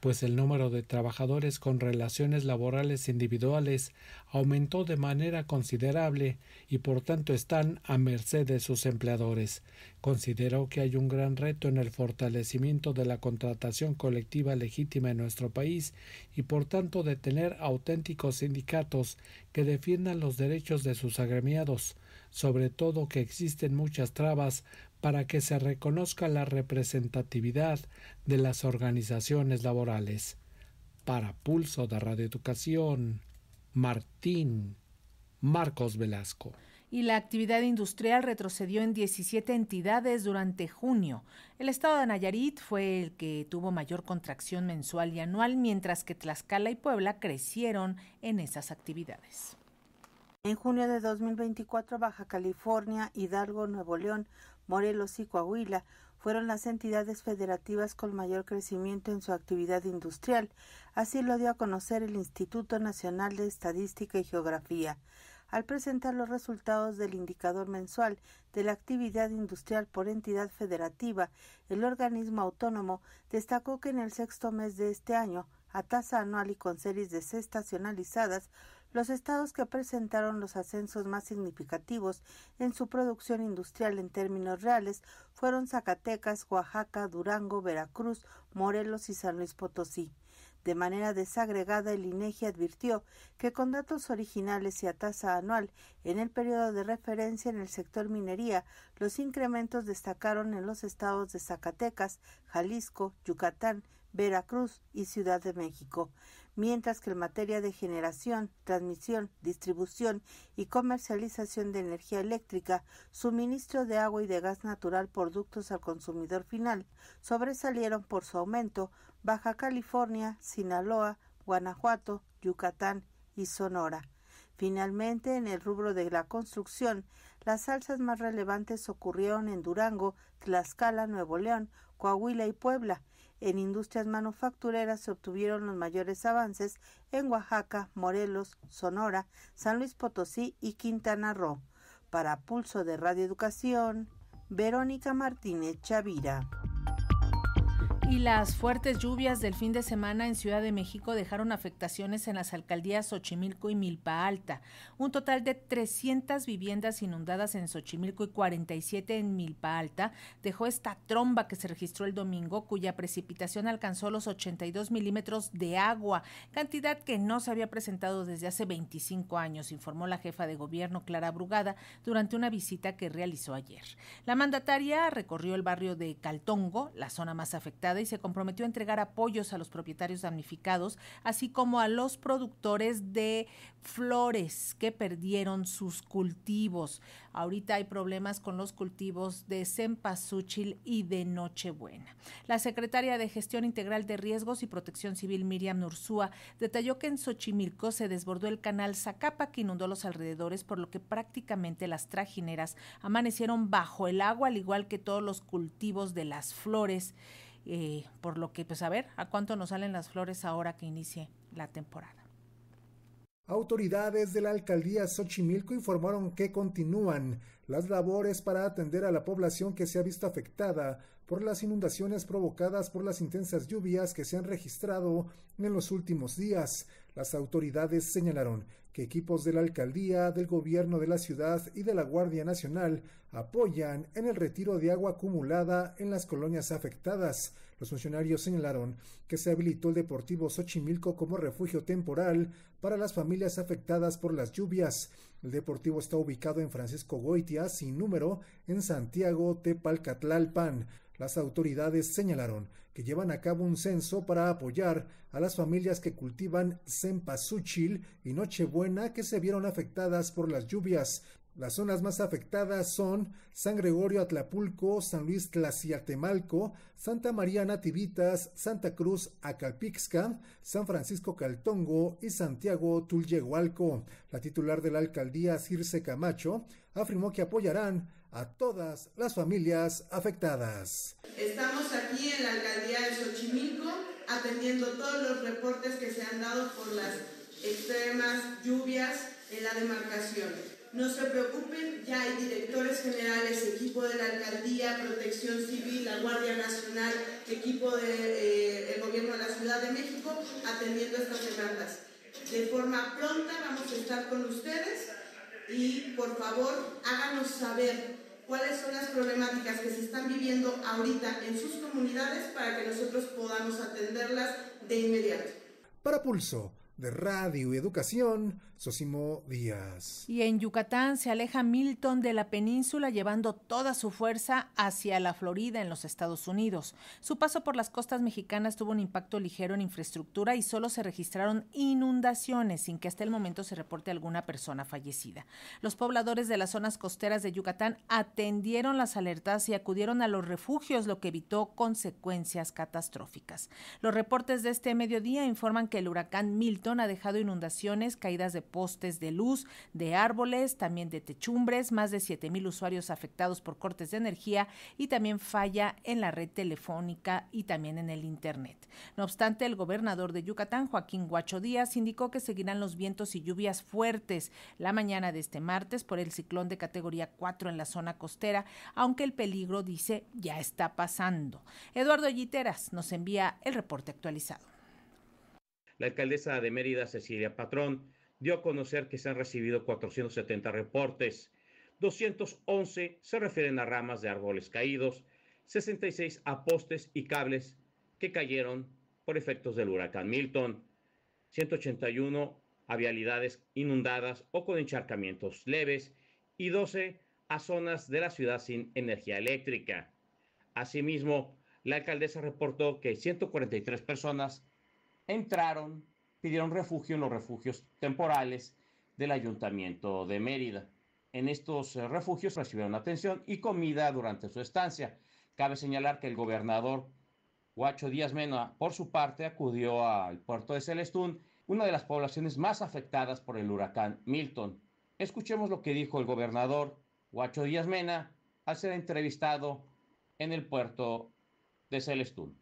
pues el número de trabajadores con relaciones laborales individuales aumentó de manera considerable y por tanto están a merced de sus empleadores. Considero que hay un gran reto en el fortalecimiento de la contratación colectiva legítima en nuestro país y por tanto de tener auténticos sindicatos que defiendan los derechos de sus agremiados, sobre todo que existen muchas trabas para que se reconozca la representatividad de las organizaciones laborales. Para Pulso de Radio Educación, Martín Marcos Velasco y la actividad industrial retrocedió en 17 entidades durante junio. El estado de Nayarit fue el que tuvo mayor contracción mensual y anual, mientras que Tlaxcala y Puebla crecieron en esas actividades. En junio de 2024, Baja California, Hidalgo, Nuevo León, Morelos y Coahuila fueron las entidades federativas con mayor crecimiento en su actividad industrial. Así lo dio a conocer el Instituto Nacional de Estadística y Geografía al presentar los resultados del indicador mensual de la actividad industrial por entidad federativa, el organismo autónomo destacó que en el sexto mes de este año, a tasa anual y con series desestacionalizadas, los estados que presentaron los ascensos más significativos en su producción industrial en términos reales fueron Zacatecas, Oaxaca, Durango, Veracruz, Morelos y San Luis Potosí. De manera desagregada, el INEGI e advirtió que con datos originales y a tasa anual en el periodo de referencia en el sector minería, los incrementos destacaron en los estados de Zacatecas, Jalisco, Yucatán, Veracruz y Ciudad de México, mientras que en materia de generación, transmisión, distribución y comercialización de energía eléctrica, suministro de agua y de gas natural por al consumidor final, sobresalieron por su aumento Baja California, Sinaloa, Guanajuato, Yucatán y Sonora. Finalmente, en el rubro de la construcción, las alzas más relevantes ocurrieron en Durango, Tlaxcala, Nuevo León, Coahuila y Puebla, en industrias manufactureras se obtuvieron los mayores avances en Oaxaca, Morelos, Sonora, San Luis Potosí y Quintana Roo. Para Pulso de Radio Educación, Verónica Martínez Chavira y las fuertes lluvias del fin de semana en Ciudad de México dejaron afectaciones en las alcaldías Xochimilco y Milpa Alta. Un total de 300 viviendas inundadas en Xochimilco y 47 en Milpa Alta dejó esta tromba que se registró el domingo, cuya precipitación alcanzó los 82 milímetros de agua, cantidad que no se había presentado desde hace 25 años, informó la jefa de gobierno Clara Brugada durante una visita que realizó ayer. La mandataria recorrió el barrio de Caltongo, la zona más afectada y se comprometió a entregar apoyos a los propietarios damnificados, así como a los productores de flores que perdieron sus cultivos. Ahorita hay problemas con los cultivos de cempasúchil y de nochebuena. La secretaria de Gestión Integral de Riesgos y Protección Civil, Miriam Nursúa, detalló que en Xochimilco se desbordó el canal Zacapa que inundó los alrededores, por lo que prácticamente las trajineras amanecieron bajo el agua, al igual que todos los cultivos de las flores. Eh, por lo que, pues a ver, ¿a cuánto nos salen las flores ahora que inicie la temporada? Autoridades de la alcaldía Xochimilco informaron que continúan las labores para atender a la población que se ha visto afectada por las inundaciones provocadas por las intensas lluvias que se han registrado en los últimos días. Las autoridades señalaron que equipos de la alcaldía, del gobierno de la ciudad y de la Guardia Nacional apoyan en el retiro de agua acumulada en las colonias afectadas. Los funcionarios señalaron que se habilitó el Deportivo Xochimilco como refugio temporal para las familias afectadas por las lluvias. El deportivo está ubicado en Francisco Goitia, sin número, en Santiago Tepalcatlalpan. Las autoridades señalaron que llevan a cabo un censo para apoyar a las familias que cultivan cempasúchil y nochebuena que se vieron afectadas por las lluvias, las zonas más afectadas son San Gregorio Atlapulco, San Luis Tlaciatemalco, Santa María Nativitas, Santa Cruz Acalpixca, San Francisco Caltongo y Santiago Tullehualco. La titular de la alcaldía, Circe Camacho, afirmó que apoyarán a todas las familias afectadas. Estamos aquí en la alcaldía de Xochimilco atendiendo todos los reportes que se han dado por las extremas lluvias en la demarcación. No se preocupen, ya hay directores generales, equipo de la alcaldía, protección civil, la Guardia Nacional, equipo del eh, gobierno de la Ciudad de México atendiendo estas demandas. De forma pronta vamos a estar con ustedes y por favor háganos saber cuáles son las problemáticas que se están viviendo ahorita en sus comunidades para que nosotros podamos atenderlas de inmediato. Para Pulso de Radio y Educación, Sosimo Díaz. Y en Yucatán se aleja Milton de la península llevando toda su fuerza hacia la Florida en los Estados Unidos. Su paso por las costas mexicanas tuvo un impacto ligero en infraestructura y solo se registraron inundaciones sin que hasta el momento se reporte alguna persona fallecida. Los pobladores de las zonas costeras de Yucatán atendieron las alertas y acudieron a los refugios, lo que evitó consecuencias catastróficas. Los reportes de este mediodía informan que el huracán Milton ha dejado inundaciones, caídas de postes de luz, de árboles, también de techumbres, más de 7 mil usuarios afectados por cortes de energía y también falla en la red telefónica y también en el Internet. No obstante, el gobernador de Yucatán, Joaquín Guacho Díaz, indicó que seguirán los vientos y lluvias fuertes la mañana de este martes por el ciclón de categoría 4 en la zona costera, aunque el peligro, dice, ya está pasando. Eduardo Yiteras nos envía el reporte actualizado. La alcaldesa de Mérida, Cecilia Patrón, dio a conocer que se han recibido 470 reportes, 211 se refieren a ramas de árboles caídos, 66 a postes y cables que cayeron por efectos del huracán Milton, 181 a vialidades inundadas o con encharcamientos leves y 12 a zonas de la ciudad sin energía eléctrica. Asimismo, la alcaldesa reportó que 143 personas entraron pidieron refugio en los refugios temporales del Ayuntamiento de Mérida. En estos eh, refugios recibieron atención y comida durante su estancia. Cabe señalar que el gobernador Guacho Díaz Mena, por su parte, acudió al puerto de Celestún, una de las poblaciones más afectadas por el huracán Milton. Escuchemos lo que dijo el gobernador Guacho Díaz Mena al ser entrevistado en el puerto de Celestún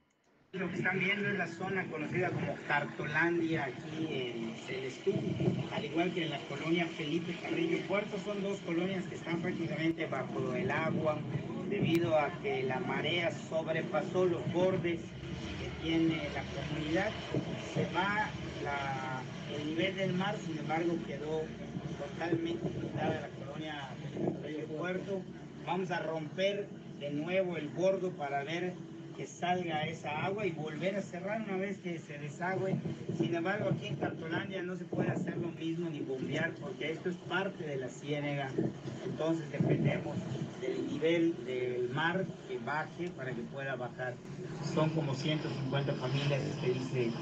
lo que están viendo es la zona conocida como Cartolandia aquí en Celestú, al igual que en la colonia Felipe Carrillo Puerto. Son dos colonias que están prácticamente bajo el agua debido a que la marea sobrepasó los bordes que tiene la comunidad. Se va el nivel del mar, sin embargo, quedó totalmente inundada la colonia Carrillo Puerto. Vamos a romper de nuevo el bordo para ver que salga esa agua y volver a cerrar una vez que se desagüe. Sin embargo, aquí en Cartolandia no se puede hacer lo mismo ni bombear porque esto es parte de la ciénega. Entonces dependemos del nivel del mar que baje para que pueda bajar. Son como 150 familias que este dice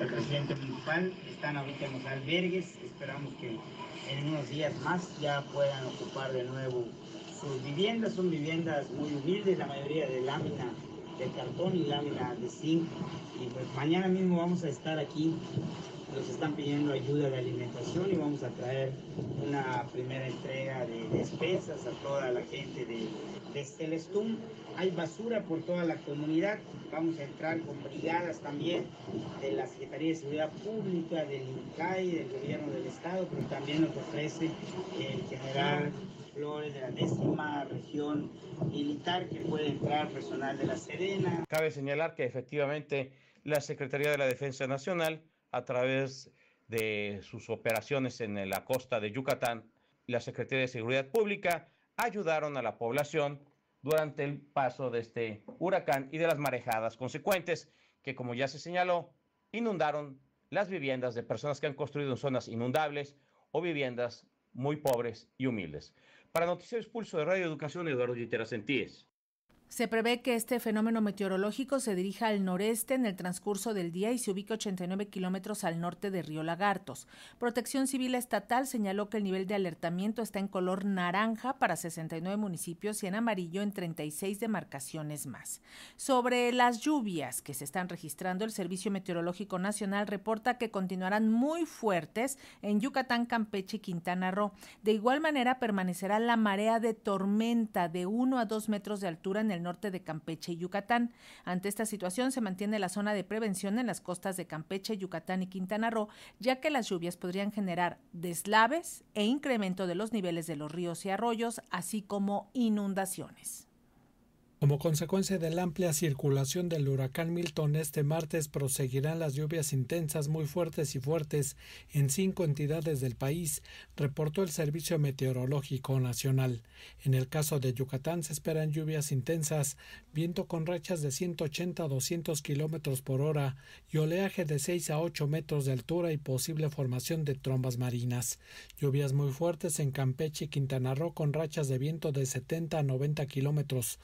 el presidente municipal. Están ahorita en los albergues. Esperamos que en unos días más ya puedan ocupar de nuevo sus viviendas. Son viviendas muy humildes, la mayoría de lámina de cartón y lámina de zinc. Y pues mañana mismo vamos a estar aquí. Nos están pidiendo ayuda de alimentación y vamos a traer una primera entrega de despesas a toda la gente de, de Celestum. Hay basura por toda la comunidad. Vamos a entrar con brigadas también de la Secretaría de Seguridad Pública, del INCAI, del Gobierno del Estado, pero también nos ofrece el general Flores, de la décima región militar, que puede entrar personal de La Serena. Cabe señalar que efectivamente la Secretaría de la Defensa Nacional, a través de sus operaciones en la costa de Yucatán, la Secretaría de Seguridad Pública, ayudaron a la población durante el paso de este huracán y de las marejadas consecuentes, que como ya se señaló, inundaron las viviendas de personas que han construido en zonas inundables o viviendas muy pobres y humildes. Para Noticias Pulso de Radio Educación, Eduardo Giteras Sentíes. Se prevé que este fenómeno meteorológico se dirija al noreste en el transcurso del día y se ubique 89 kilómetros al norte de Río Lagartos. Protección Civil Estatal señaló que el nivel de alertamiento está en color naranja para 69 municipios y en amarillo en 36 demarcaciones más. Sobre las lluvias que se están registrando, el Servicio Meteorológico Nacional reporta que continuarán muy fuertes en Yucatán, Campeche y Quintana Roo. De igual manera, permanecerá la marea de tormenta de 1 a 2 metros de altura en el norte de Campeche y Yucatán. Ante esta situación se mantiene la zona de prevención en las costas de Campeche, Yucatán y Quintana Roo, ya que las lluvias podrían generar deslaves e incremento de los niveles de los ríos y arroyos, así como inundaciones. Como consecuencia de la amplia circulación del huracán Milton, este martes proseguirán las lluvias intensas, muy fuertes y fuertes en cinco entidades del país, reportó el Servicio Meteorológico Nacional. En el caso de Yucatán se esperan lluvias intensas, viento con rachas de 180 a 200 kilómetros por hora y oleaje de 6 a 8 metros de altura y posible formación de trombas marinas. Lluvias muy fuertes en Campeche y Quintana Roo con rachas de viento de 70 a 90 kilómetros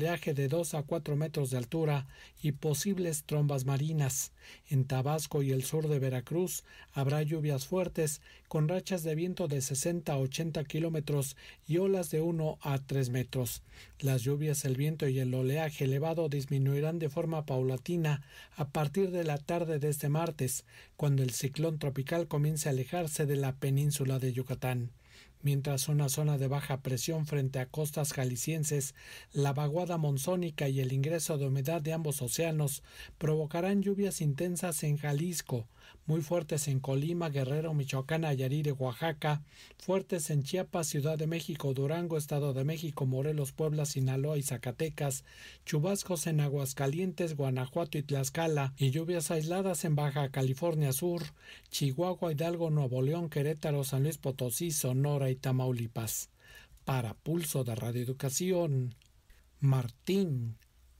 oleaje de 2 a 4 metros de altura y posibles trombas marinas. En Tabasco y el sur de Veracruz habrá lluvias fuertes con rachas de viento de 60 a 80 kilómetros y olas de 1 a 3 metros. Las lluvias, el viento y el oleaje elevado disminuirán de forma paulatina a partir de la tarde de este martes, cuando el ciclón tropical comience a alejarse de la península de Yucatán mientras una zona de baja presión frente a costas jaliscienses, la vaguada monzónica y el ingreso de humedad de ambos océanos provocarán lluvias intensas en Jalisco, muy fuertes en Colima, Guerrero, Michoacán, Nayarit, Oaxaca, fuertes en Chiapas, Ciudad de México, Durango, Estado de México, Morelos, Puebla, Sinaloa y Zacatecas, chubascos en Aguascalientes, Guanajuato y Tlaxcala, y lluvias aisladas en Baja California Sur, Chihuahua, Hidalgo, Nuevo León, Querétaro, San Luis Potosí, Sonora y Tamaulipas. Para Pulso de Radio Educación, Martín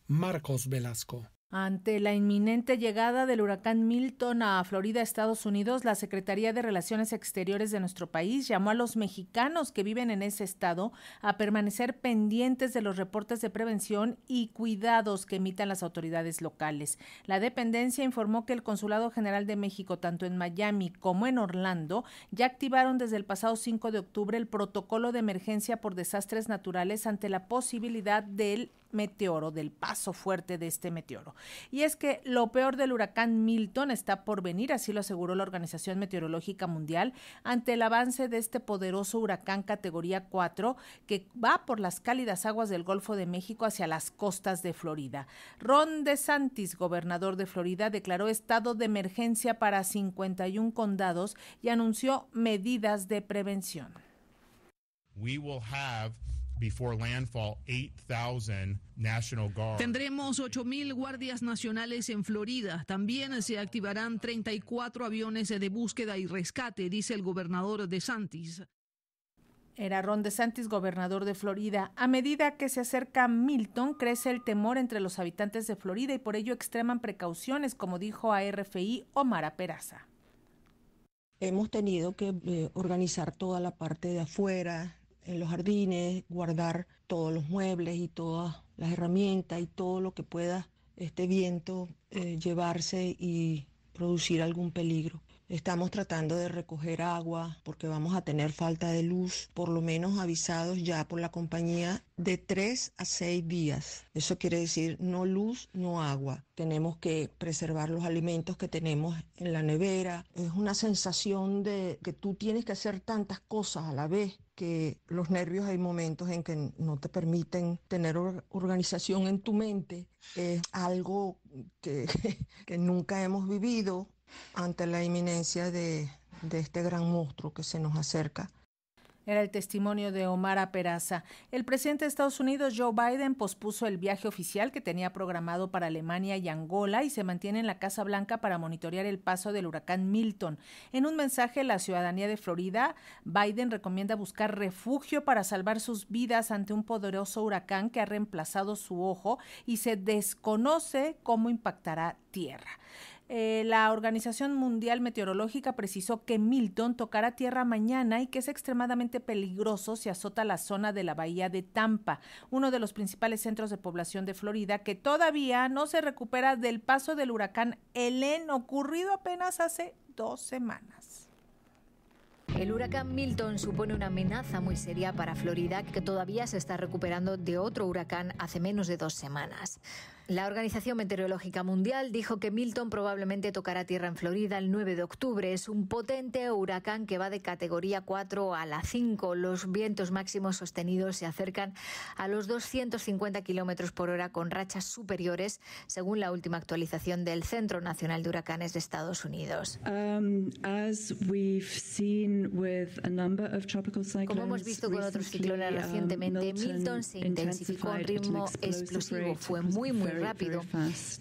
Marcos Velasco. Ante la inminente llegada del huracán Milton a Florida, Estados Unidos, la Secretaría de Relaciones Exteriores de nuestro país llamó a los mexicanos que viven en ese estado a permanecer pendientes de los reportes de prevención y cuidados que emitan las autoridades locales. La dependencia informó que el Consulado General de México, tanto en Miami como en Orlando, ya activaron desde el pasado 5 de octubre el protocolo de emergencia por desastres naturales ante la posibilidad del meteoro, del paso fuerte de este meteoro. Y es que lo peor del huracán Milton está por venir, así lo aseguró la Organización Meteorológica Mundial, ante el avance de este poderoso huracán categoría 4 que va por las cálidas aguas del Golfo de México hacia las costas de Florida. Ron DeSantis, gobernador de Florida, declaró estado de emergencia para 51 condados y anunció medidas de prevención before landfall 8,000 Tendremos 8.000 guardias nacionales en Florida. También se activarán 34 aviones de búsqueda y rescate, dice el gobernador de Santis. Era Ron Santis, gobernador de Florida. A medida que se acerca Milton, crece el temor entre los habitantes de Florida y por ello extreman precauciones, como dijo a RFI Omar Peraza. Hemos tenido que eh, organizar toda la parte de afuera, en los jardines, guardar todos los muebles y todas las herramientas y todo lo que pueda este viento eh, llevarse y producir algún peligro. Estamos tratando de recoger agua porque vamos a tener falta de luz, por lo menos avisados ya por la compañía, de tres a seis días. Eso quiere decir no luz, no agua. Tenemos que preservar los alimentos que tenemos en la nevera. Es una sensación de que tú tienes que hacer tantas cosas a la vez que los nervios hay momentos en que no te permiten tener organización en tu mente. Es algo que, nunca hemos vivido ante la inminencia de, de este gran monstruo que se nos acerca era el testimonio de Omar Peraza. El presidente de Estados Unidos, Joe Biden, pospuso el viaje oficial que tenía programado para Alemania y Angola y se mantiene en la Casa Blanca para monitorear el paso del huracán Milton. En un mensaje a la ciudadanía de Florida, Biden recomienda buscar refugio para salvar sus vidas ante un poderoso huracán que ha reemplazado su ojo y se desconoce cómo impactará tierra. Eh, la Organización Mundial Meteorológica precisó que Milton tocará tierra mañana y que es extremadamente peligroso si azota la zona de la bahía de Tampa, uno de los principales centros de población de Florida, que todavía no se recupera del paso del huracán Helen ocurrido apenas hace dos semanas. El huracán Milton supone una amenaza muy seria para Florida, que todavía se está recuperando de otro huracán hace menos de dos semanas. La Organización Meteorológica Mundial dijo que Milton probablemente tocará tierra en Florida el 9 de octubre. Es un potente huracán que va de categoría 4 a la 5. Los vientos máximos sostenidos se acercan a los 250 kilómetros por hora con rachas superiores, según la última actualización del Centro Nacional de Huracanes de Estados Unidos. Como hemos visto con otros ciclones recientemente, um, Milton se intensificó a ritmo explosivo. Fue muy, muy rápido.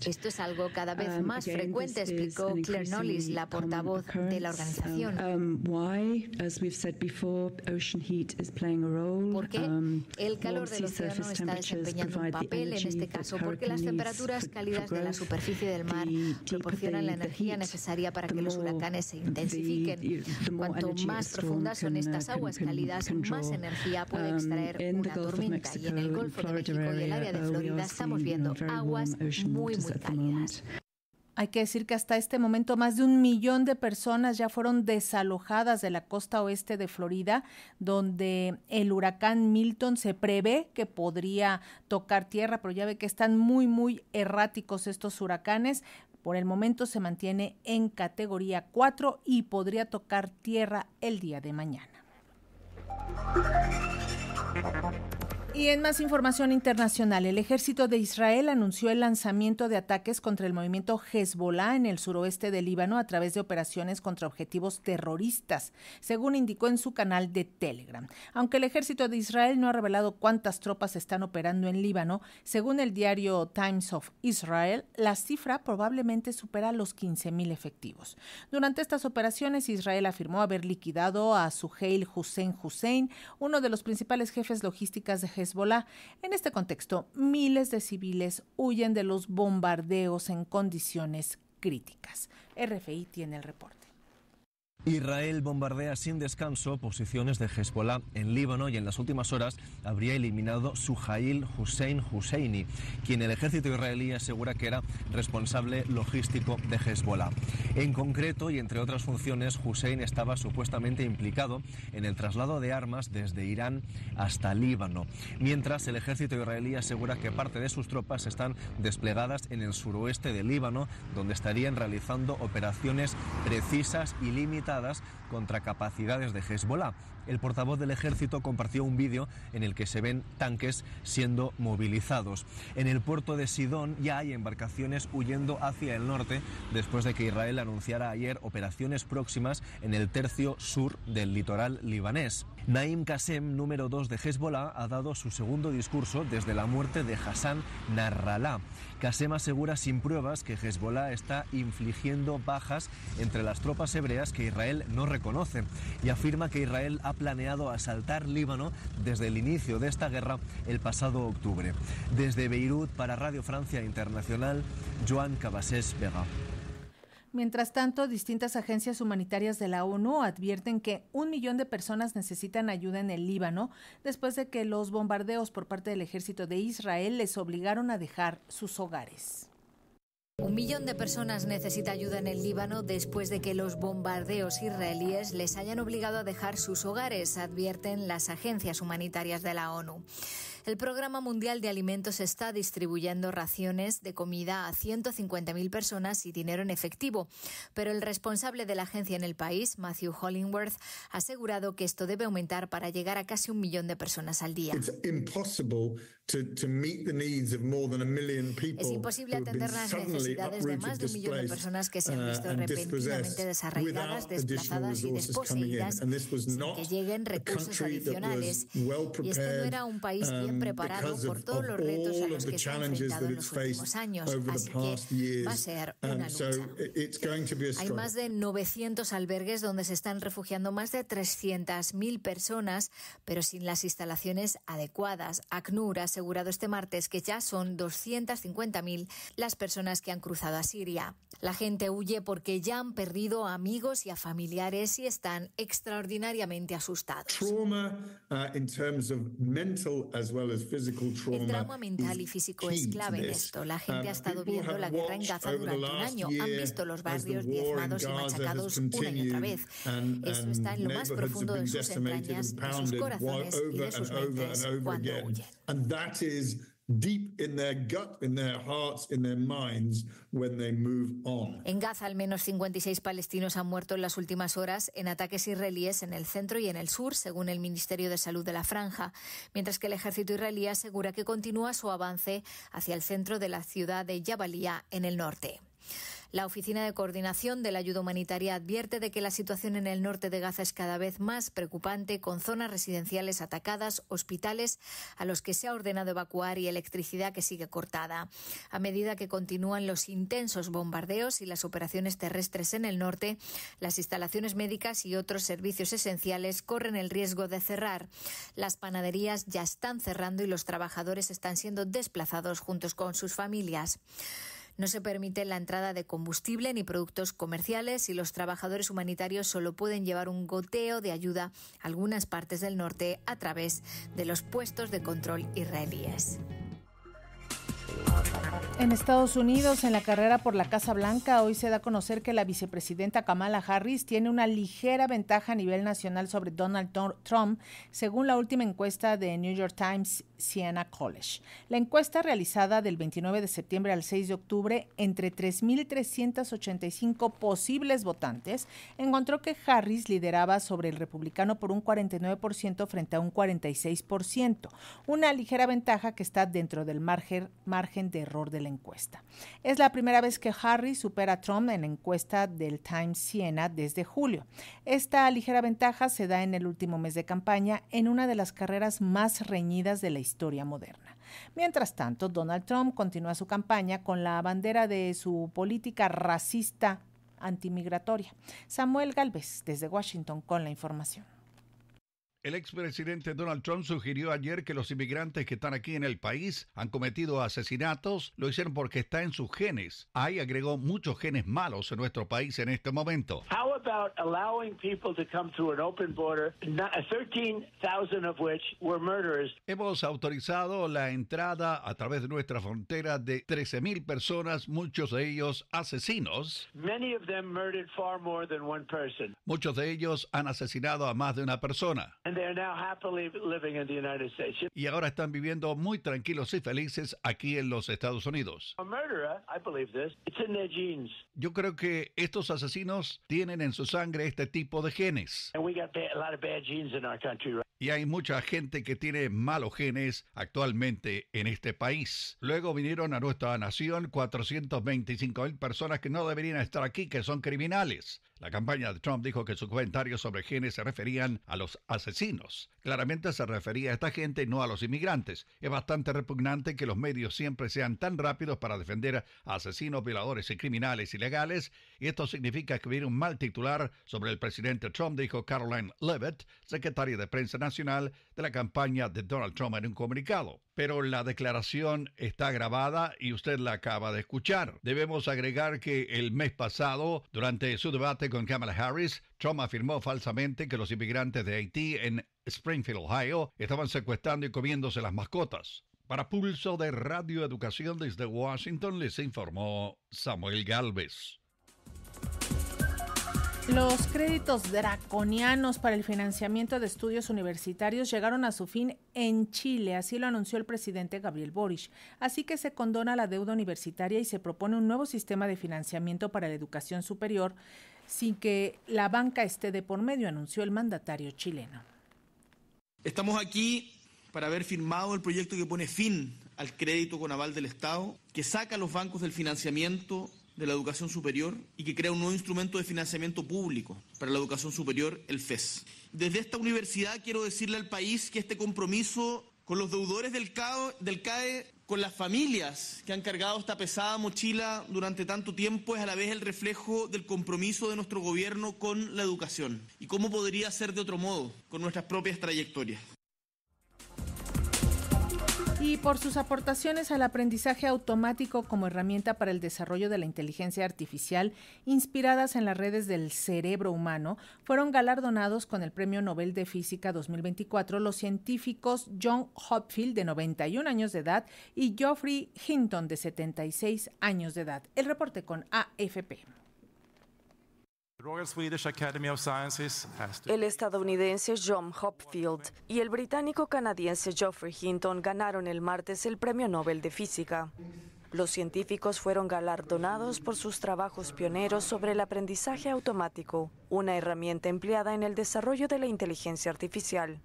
Esto es algo cada vez um, más frecuente, explicó Claire la portavoz de la organización. ¿Por qué? Um, el calor del océano está desempeñando un papel en este caso, porque las temperaturas cálidas de la superficie del mar proporcionan la energía necesaria para que los huracanes se intensifiquen. Cuanto más profundas son uh, estas aguas cálidas, más energía puede um, extraer una tormenta. Y en el Golfo de México y el área de uh, Florida estamos viendo aguas muy, Hay que decir que hasta este momento más de un millón de personas ya fueron desalojadas de la costa oeste de Florida, donde el huracán Milton se prevé que podría tocar tierra, pero ya ve que están muy, muy erráticos estos huracanes. Por el momento se mantiene en categoría 4 y podría tocar tierra el día de mañana. Y en más información internacional, el ejército de Israel anunció el lanzamiento de ataques contra el movimiento Hezbollah en el suroeste de Líbano a través de operaciones contra objetivos terroristas, según indicó en su canal de Telegram. Aunque el ejército de Israel no ha revelado cuántas tropas están operando en Líbano, según el diario Times of Israel, la cifra probablemente supera los 15.000 efectivos. Durante estas operaciones, Israel afirmó haber liquidado a Suheil Hussein Hussein, uno de los principales jefes logísticas de Hezbollah. En este contexto, miles de civiles huyen de los bombardeos en condiciones críticas. RFI tiene el reporte. Israel bombardea sin descanso posiciones de Hezbollah en Líbano y en las últimas horas habría eliminado Suhail Hussein Husseini, quien el ejército israelí asegura que era responsable logístico de Hezbollah. En concreto, y entre otras funciones, Hussein estaba supuestamente implicado en el traslado de armas desde Irán hasta Líbano, mientras el ejército israelí asegura que parte de sus tropas están desplegadas en el suroeste de Líbano, donde estarían realizando operaciones precisas y límites contra capacidades de Hezbollah. El portavoz del ejército compartió un vídeo en el que se ven tanques siendo movilizados. En el puerto de Sidón ya hay embarcaciones huyendo hacia el norte después de que Israel anunciara ayer operaciones próximas en el tercio sur del litoral libanés. Naim Qasem, número 2 de Hezbollah, ha dado su segundo discurso desde la muerte de Hassan Narralá. Qasem asegura sin pruebas que Hezbollah está infligiendo bajas entre las tropas hebreas que Israel no reconoce y afirma que Israel ha ha planeado asaltar Líbano desde el inicio de esta guerra el pasado octubre. Desde Beirut para Radio Francia Internacional, Joan Cabassés Vega. Mientras tanto, distintas agencias humanitarias de la ONU advierten que un millón de personas necesitan ayuda en el Líbano después de que los bombardeos por parte del ejército de Israel les obligaron a dejar sus hogares. Un millón de personas necesita ayuda en el Líbano después de que los bombardeos israelíes les hayan obligado a dejar sus hogares, advierten las agencias humanitarias de la ONU. El Programa Mundial de Alimentos está distribuyendo raciones de comida a 150.000 personas y dinero en efectivo, pero el responsable de la agencia en el país, Matthew Hollingworth, ha asegurado que esto debe aumentar para llegar a casi un millón de personas al día. Es imposible atender las necesidades de más de un millón de personas que se han uh, visto repentinamente desarraigadas, desplazadas y desposeídas sin que lleguen recursos adicionales. Y este no era un país Em, preparado por todos los retos a los que se enfrentado en los últimos años, va a ser um, una lucha. Hay más de 900 albergues donde se están refugiando más de 300.000 personas, pero sin las instalaciones adecuadas. ACNUR ha asegurado este martes que ya son 250.000 las personas que han cruzado a Siria. La gente huye porque ya han perdido a amigos y a familiares y están extraordinariamente asustados. Trauma, uh, mental el trauma mental y físico es clave en esto. La gente ha estado viendo la guerra en Gaza durante un año. Han visto los barrios diezmados y machacados una y otra vez. Eso está en lo más profundo de sus entrañas, de sus corazones y de sus mentes cuando huyen deep in their gut, in their hearts, in their minds when they move on. En Gaza, al menos 56 palestinos han muerto en las últimas horas en ataques israelíes en el centro y en el sur, según el Ministerio de Salud de la Franja, mientras que el ejército israelí asegura que continúa su avance hacia el centro de la ciudad de Jabalia, en el norte. La Oficina de Coordinación de la Ayuda Humanitaria advierte de que la situación en el norte de Gaza es cada vez más preocupante, con zonas residenciales atacadas, hospitales a los que se ha ordenado evacuar y electricidad que sigue cortada. A medida que continúan los intensos bombardeos y las operaciones terrestres en el norte, las instalaciones médicas y otros servicios esenciales corren el riesgo de cerrar. Las panaderías ya están cerrando y los trabajadores están siendo desplazados juntos con sus familias. No se permite la entrada de combustible ni productos comerciales y los trabajadores humanitarios solo pueden llevar un goteo de ayuda a algunas partes del norte a través de los puestos de control israelíes. En Estados Unidos, en la carrera por la Casa Blanca, hoy se da a conocer que la vicepresidenta Kamala Harris tiene una ligera ventaja a nivel nacional sobre Donald Trump, según la última encuesta de New York Times Siena College. La encuesta realizada del 29 de septiembre al 6 de octubre entre 3.385 posibles votantes encontró que Harris lideraba sobre el republicano por un 49% frente a un 46%, una ligera ventaja que está dentro del margen, margen de error de la encuesta. Es la primera vez que Harry supera a Trump en la encuesta del Times Siena desde julio. Esta ligera ventaja se da en el último mes de campaña en una de las carreras más reñidas de la historia moderna. Mientras tanto, Donald Trump continúa su campaña con la bandera de su política racista antimigratoria. Samuel Galvez, desde Washington, con la información. El expresidente Donald Trump sugirió ayer que los inmigrantes que están aquí en el país han cometido asesinatos, lo hicieron porque está en sus genes. Ahí agregó muchos genes malos en nuestro país en este momento. Hemos autorizado la entrada a través de nuestra frontera de 13,000 personas, muchos de ellos asesinos. Muchos de ellos han asesinado a más de una persona. Y ahora están viviendo muy tranquilos y felices aquí en los Estados Unidos. Yo creo que estos asesinos tienen en su sangre este tipo de genes. Y hay mucha gente que tiene malos genes actualmente en este país. Luego vinieron a nuestra nación 425 mil personas que no deberían estar aquí, que son criminales. La campaña de Trump dijo que sus comentarios sobre genes se referían a los asesinos. Claramente se refería a esta gente, no a los inmigrantes. Es bastante repugnante que los medios siempre sean tan rápidos para defender a asesinos, violadores y criminales ilegales, y esto significa escribir un mal titular sobre el presidente Trump, dijo Caroline Levitt, secretaria de Prensa Nacional, la campaña de Donald Trump en un comunicado. Pero la declaración está grabada y usted la acaba de escuchar. Debemos agregar que el mes pasado, durante su debate con Kamala Harris, Trump afirmó falsamente que los inmigrantes de Haití en Springfield, Ohio, estaban secuestrando y comiéndose las mascotas. Para Pulso de Radio Educación desde Washington les informó Samuel Galvez. Los créditos draconianos para el financiamiento de estudios universitarios llegaron a su fin en Chile, así lo anunció el presidente Gabriel Boric. Así que se condona la deuda universitaria y se propone un nuevo sistema de financiamiento para la educación superior sin que la banca esté de por medio, anunció el mandatario chileno. Estamos aquí para haber firmado el proyecto que pone fin al crédito con aval del Estado, que saca a los bancos del financiamiento de la Educación Superior y que crea un nuevo instrumento de financiamiento público para la educación superior, el FES. Desde esta universidad quiero decirle al país que este compromiso con los deudores del CAE, con las familias que han cargado esta pesada mochila durante tanto tiempo, es a la vez el reflejo del compromiso de nuestro gobierno con la educación. ¿Y cómo podría ser de otro modo con nuestras propias trayectorias? y por sus aportaciones al aprendizaje automático como herramienta para el desarrollo de la inteligencia artificial inspiradas en las redes del cerebro humano, fueron galardonados con el Premio Nobel de Física 2024 los científicos John Hopfield de 91 años de edad y Geoffrey Hinton de 76 años de edad. El reporte con AFP. El estadounidense John Hopfield y el británico-canadiense Geoffrey Hinton ganaron el martes el Premio Nobel de Física. Los científicos fueron galardonados por sus trabajos pioneros sobre el aprendizaje automático, una herramienta empleada en el desarrollo de la inteligencia artificial.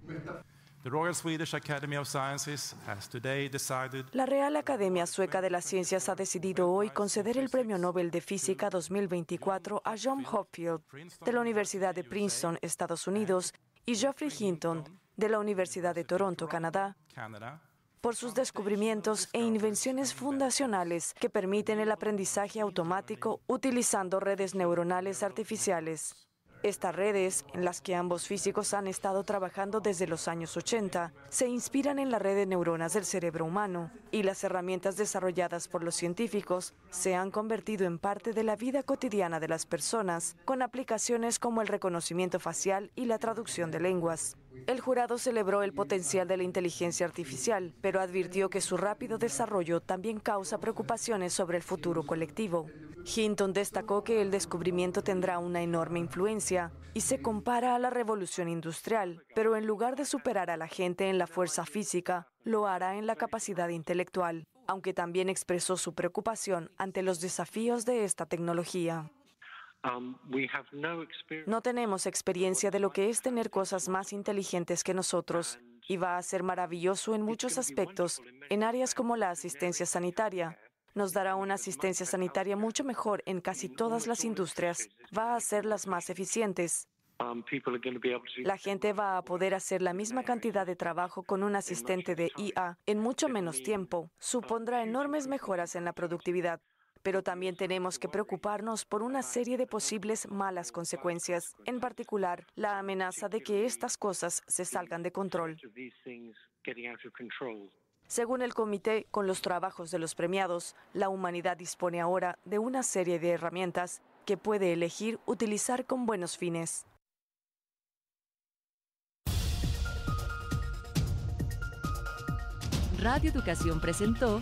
La Real Academia Sueca de las Ciencias ha decidido hoy conceder el Premio Nobel de Física 2024 a John Hopfield de la Universidad de Princeton, Estados Unidos, y Geoffrey Hinton de la Universidad de Toronto, Canadá, por sus descubrimientos e invenciones fundacionales que permiten el aprendizaje automático utilizando redes neuronales artificiales. Estas redes, en las que ambos físicos han estado trabajando desde los años 80, se inspiran en la red de neuronas del cerebro humano y las herramientas desarrolladas por los científicos se han convertido en parte de la vida cotidiana de las personas, con aplicaciones como el reconocimiento facial y la traducción de lenguas. El jurado celebró el potencial de la inteligencia artificial, pero advirtió que su rápido desarrollo también causa preocupaciones sobre el futuro colectivo. Hinton destacó que el descubrimiento tendrá una enorme influencia y se compara a la revolución industrial, pero en lugar de superar a la gente en la fuerza física, lo hará en la capacidad intelectual, aunque también expresó su preocupación ante los desafíos de esta tecnología. Um, no tenemos experiencia de lo que es tener cosas más inteligentes que nosotros y va a ser maravilloso en muchos aspectos, en áreas como la asistencia sanitaria. Nos dará una asistencia sanitaria mucho mejor en casi todas las industrias. Va a ser las más eficientes. Um, la gente va a poder hacer la misma cantidad de trabajo con un asistente de IA en mucho menos tiempo. Supondrá enormes mejoras en la productividad pero también tenemos que preocuparnos por una serie de posibles malas consecuencias, en particular la amenaza de que estas cosas se salgan de control. Según el comité, con los trabajos de los premiados, la humanidad dispone ahora de una serie de herramientas que puede elegir utilizar con buenos fines. Radio Educación presentó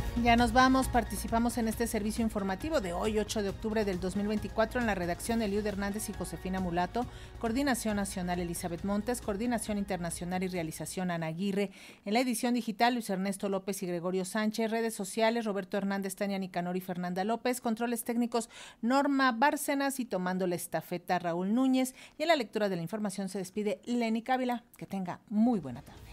Ya nos vamos, participamos en este servicio informativo de hoy, 8 de octubre del 2024, en la redacción de Eliud Hernández y Josefina Mulato, Coordinación Nacional Elizabeth Montes, Coordinación Internacional y Realización Ana Aguirre, en la edición digital Luis Ernesto López y Gregorio Sánchez, redes sociales Roberto Hernández, Tania Nicanor y Fernanda López, controles técnicos Norma Bárcenas y tomando la estafeta Raúl Núñez, y en la lectura de la información se despide Lenny Cávila, que tenga muy buena tarde.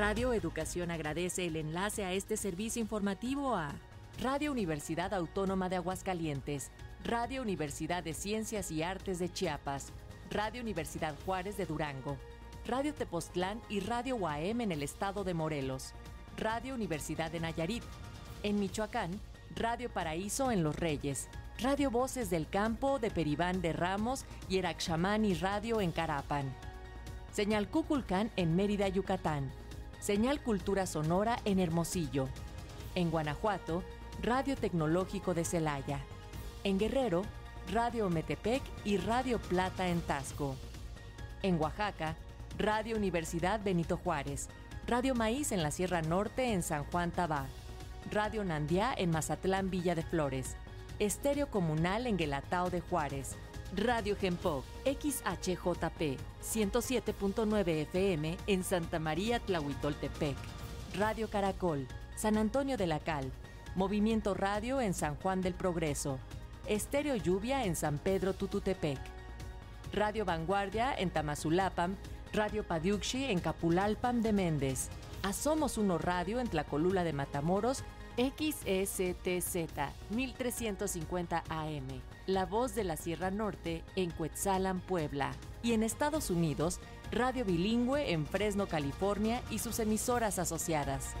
Radio Educación agradece el enlace a este servicio informativo a Radio Universidad Autónoma de Aguascalientes, Radio Universidad de Ciencias y Artes de Chiapas, Radio Universidad Juárez de Durango, Radio Tepoztlán y Radio UAM en el estado de Morelos, Radio Universidad de Nayarit, en Michoacán, Radio Paraíso en Los Reyes, Radio Voces del Campo de Peribán de Ramos y y Radio en Carapan. Señal Cuculcán en Mérida, Yucatán. Señal Cultura Sonora en Hermosillo. En Guanajuato, Radio Tecnológico de Celaya. En Guerrero, Radio Metepec y Radio Plata en Tasco. En Oaxaca, Radio Universidad Benito Juárez. Radio Maíz en la Sierra Norte en San Juan Tabá. Radio Nandiá en Mazatlán Villa de Flores. Estéreo Comunal en Guelatao de Juárez. Radio Gempo, XHJP, 107.9 FM en Santa María Tlahuitoltepec. Radio Caracol, San Antonio de la Cal. Movimiento Radio en San Juan del Progreso. Estéreo Lluvia en San Pedro Tututepec. Radio Vanguardia en Tamazulapam, Radio Padiuxi en Capulalpam de Méndez. Asomos Uno Radio en Tlacolula de Matamoros XSTZ 1350 AM, La Voz de la Sierra Norte en Cuetzalan, Puebla. Y en Estados Unidos, Radio Bilingüe en Fresno, California y sus emisoras asociadas.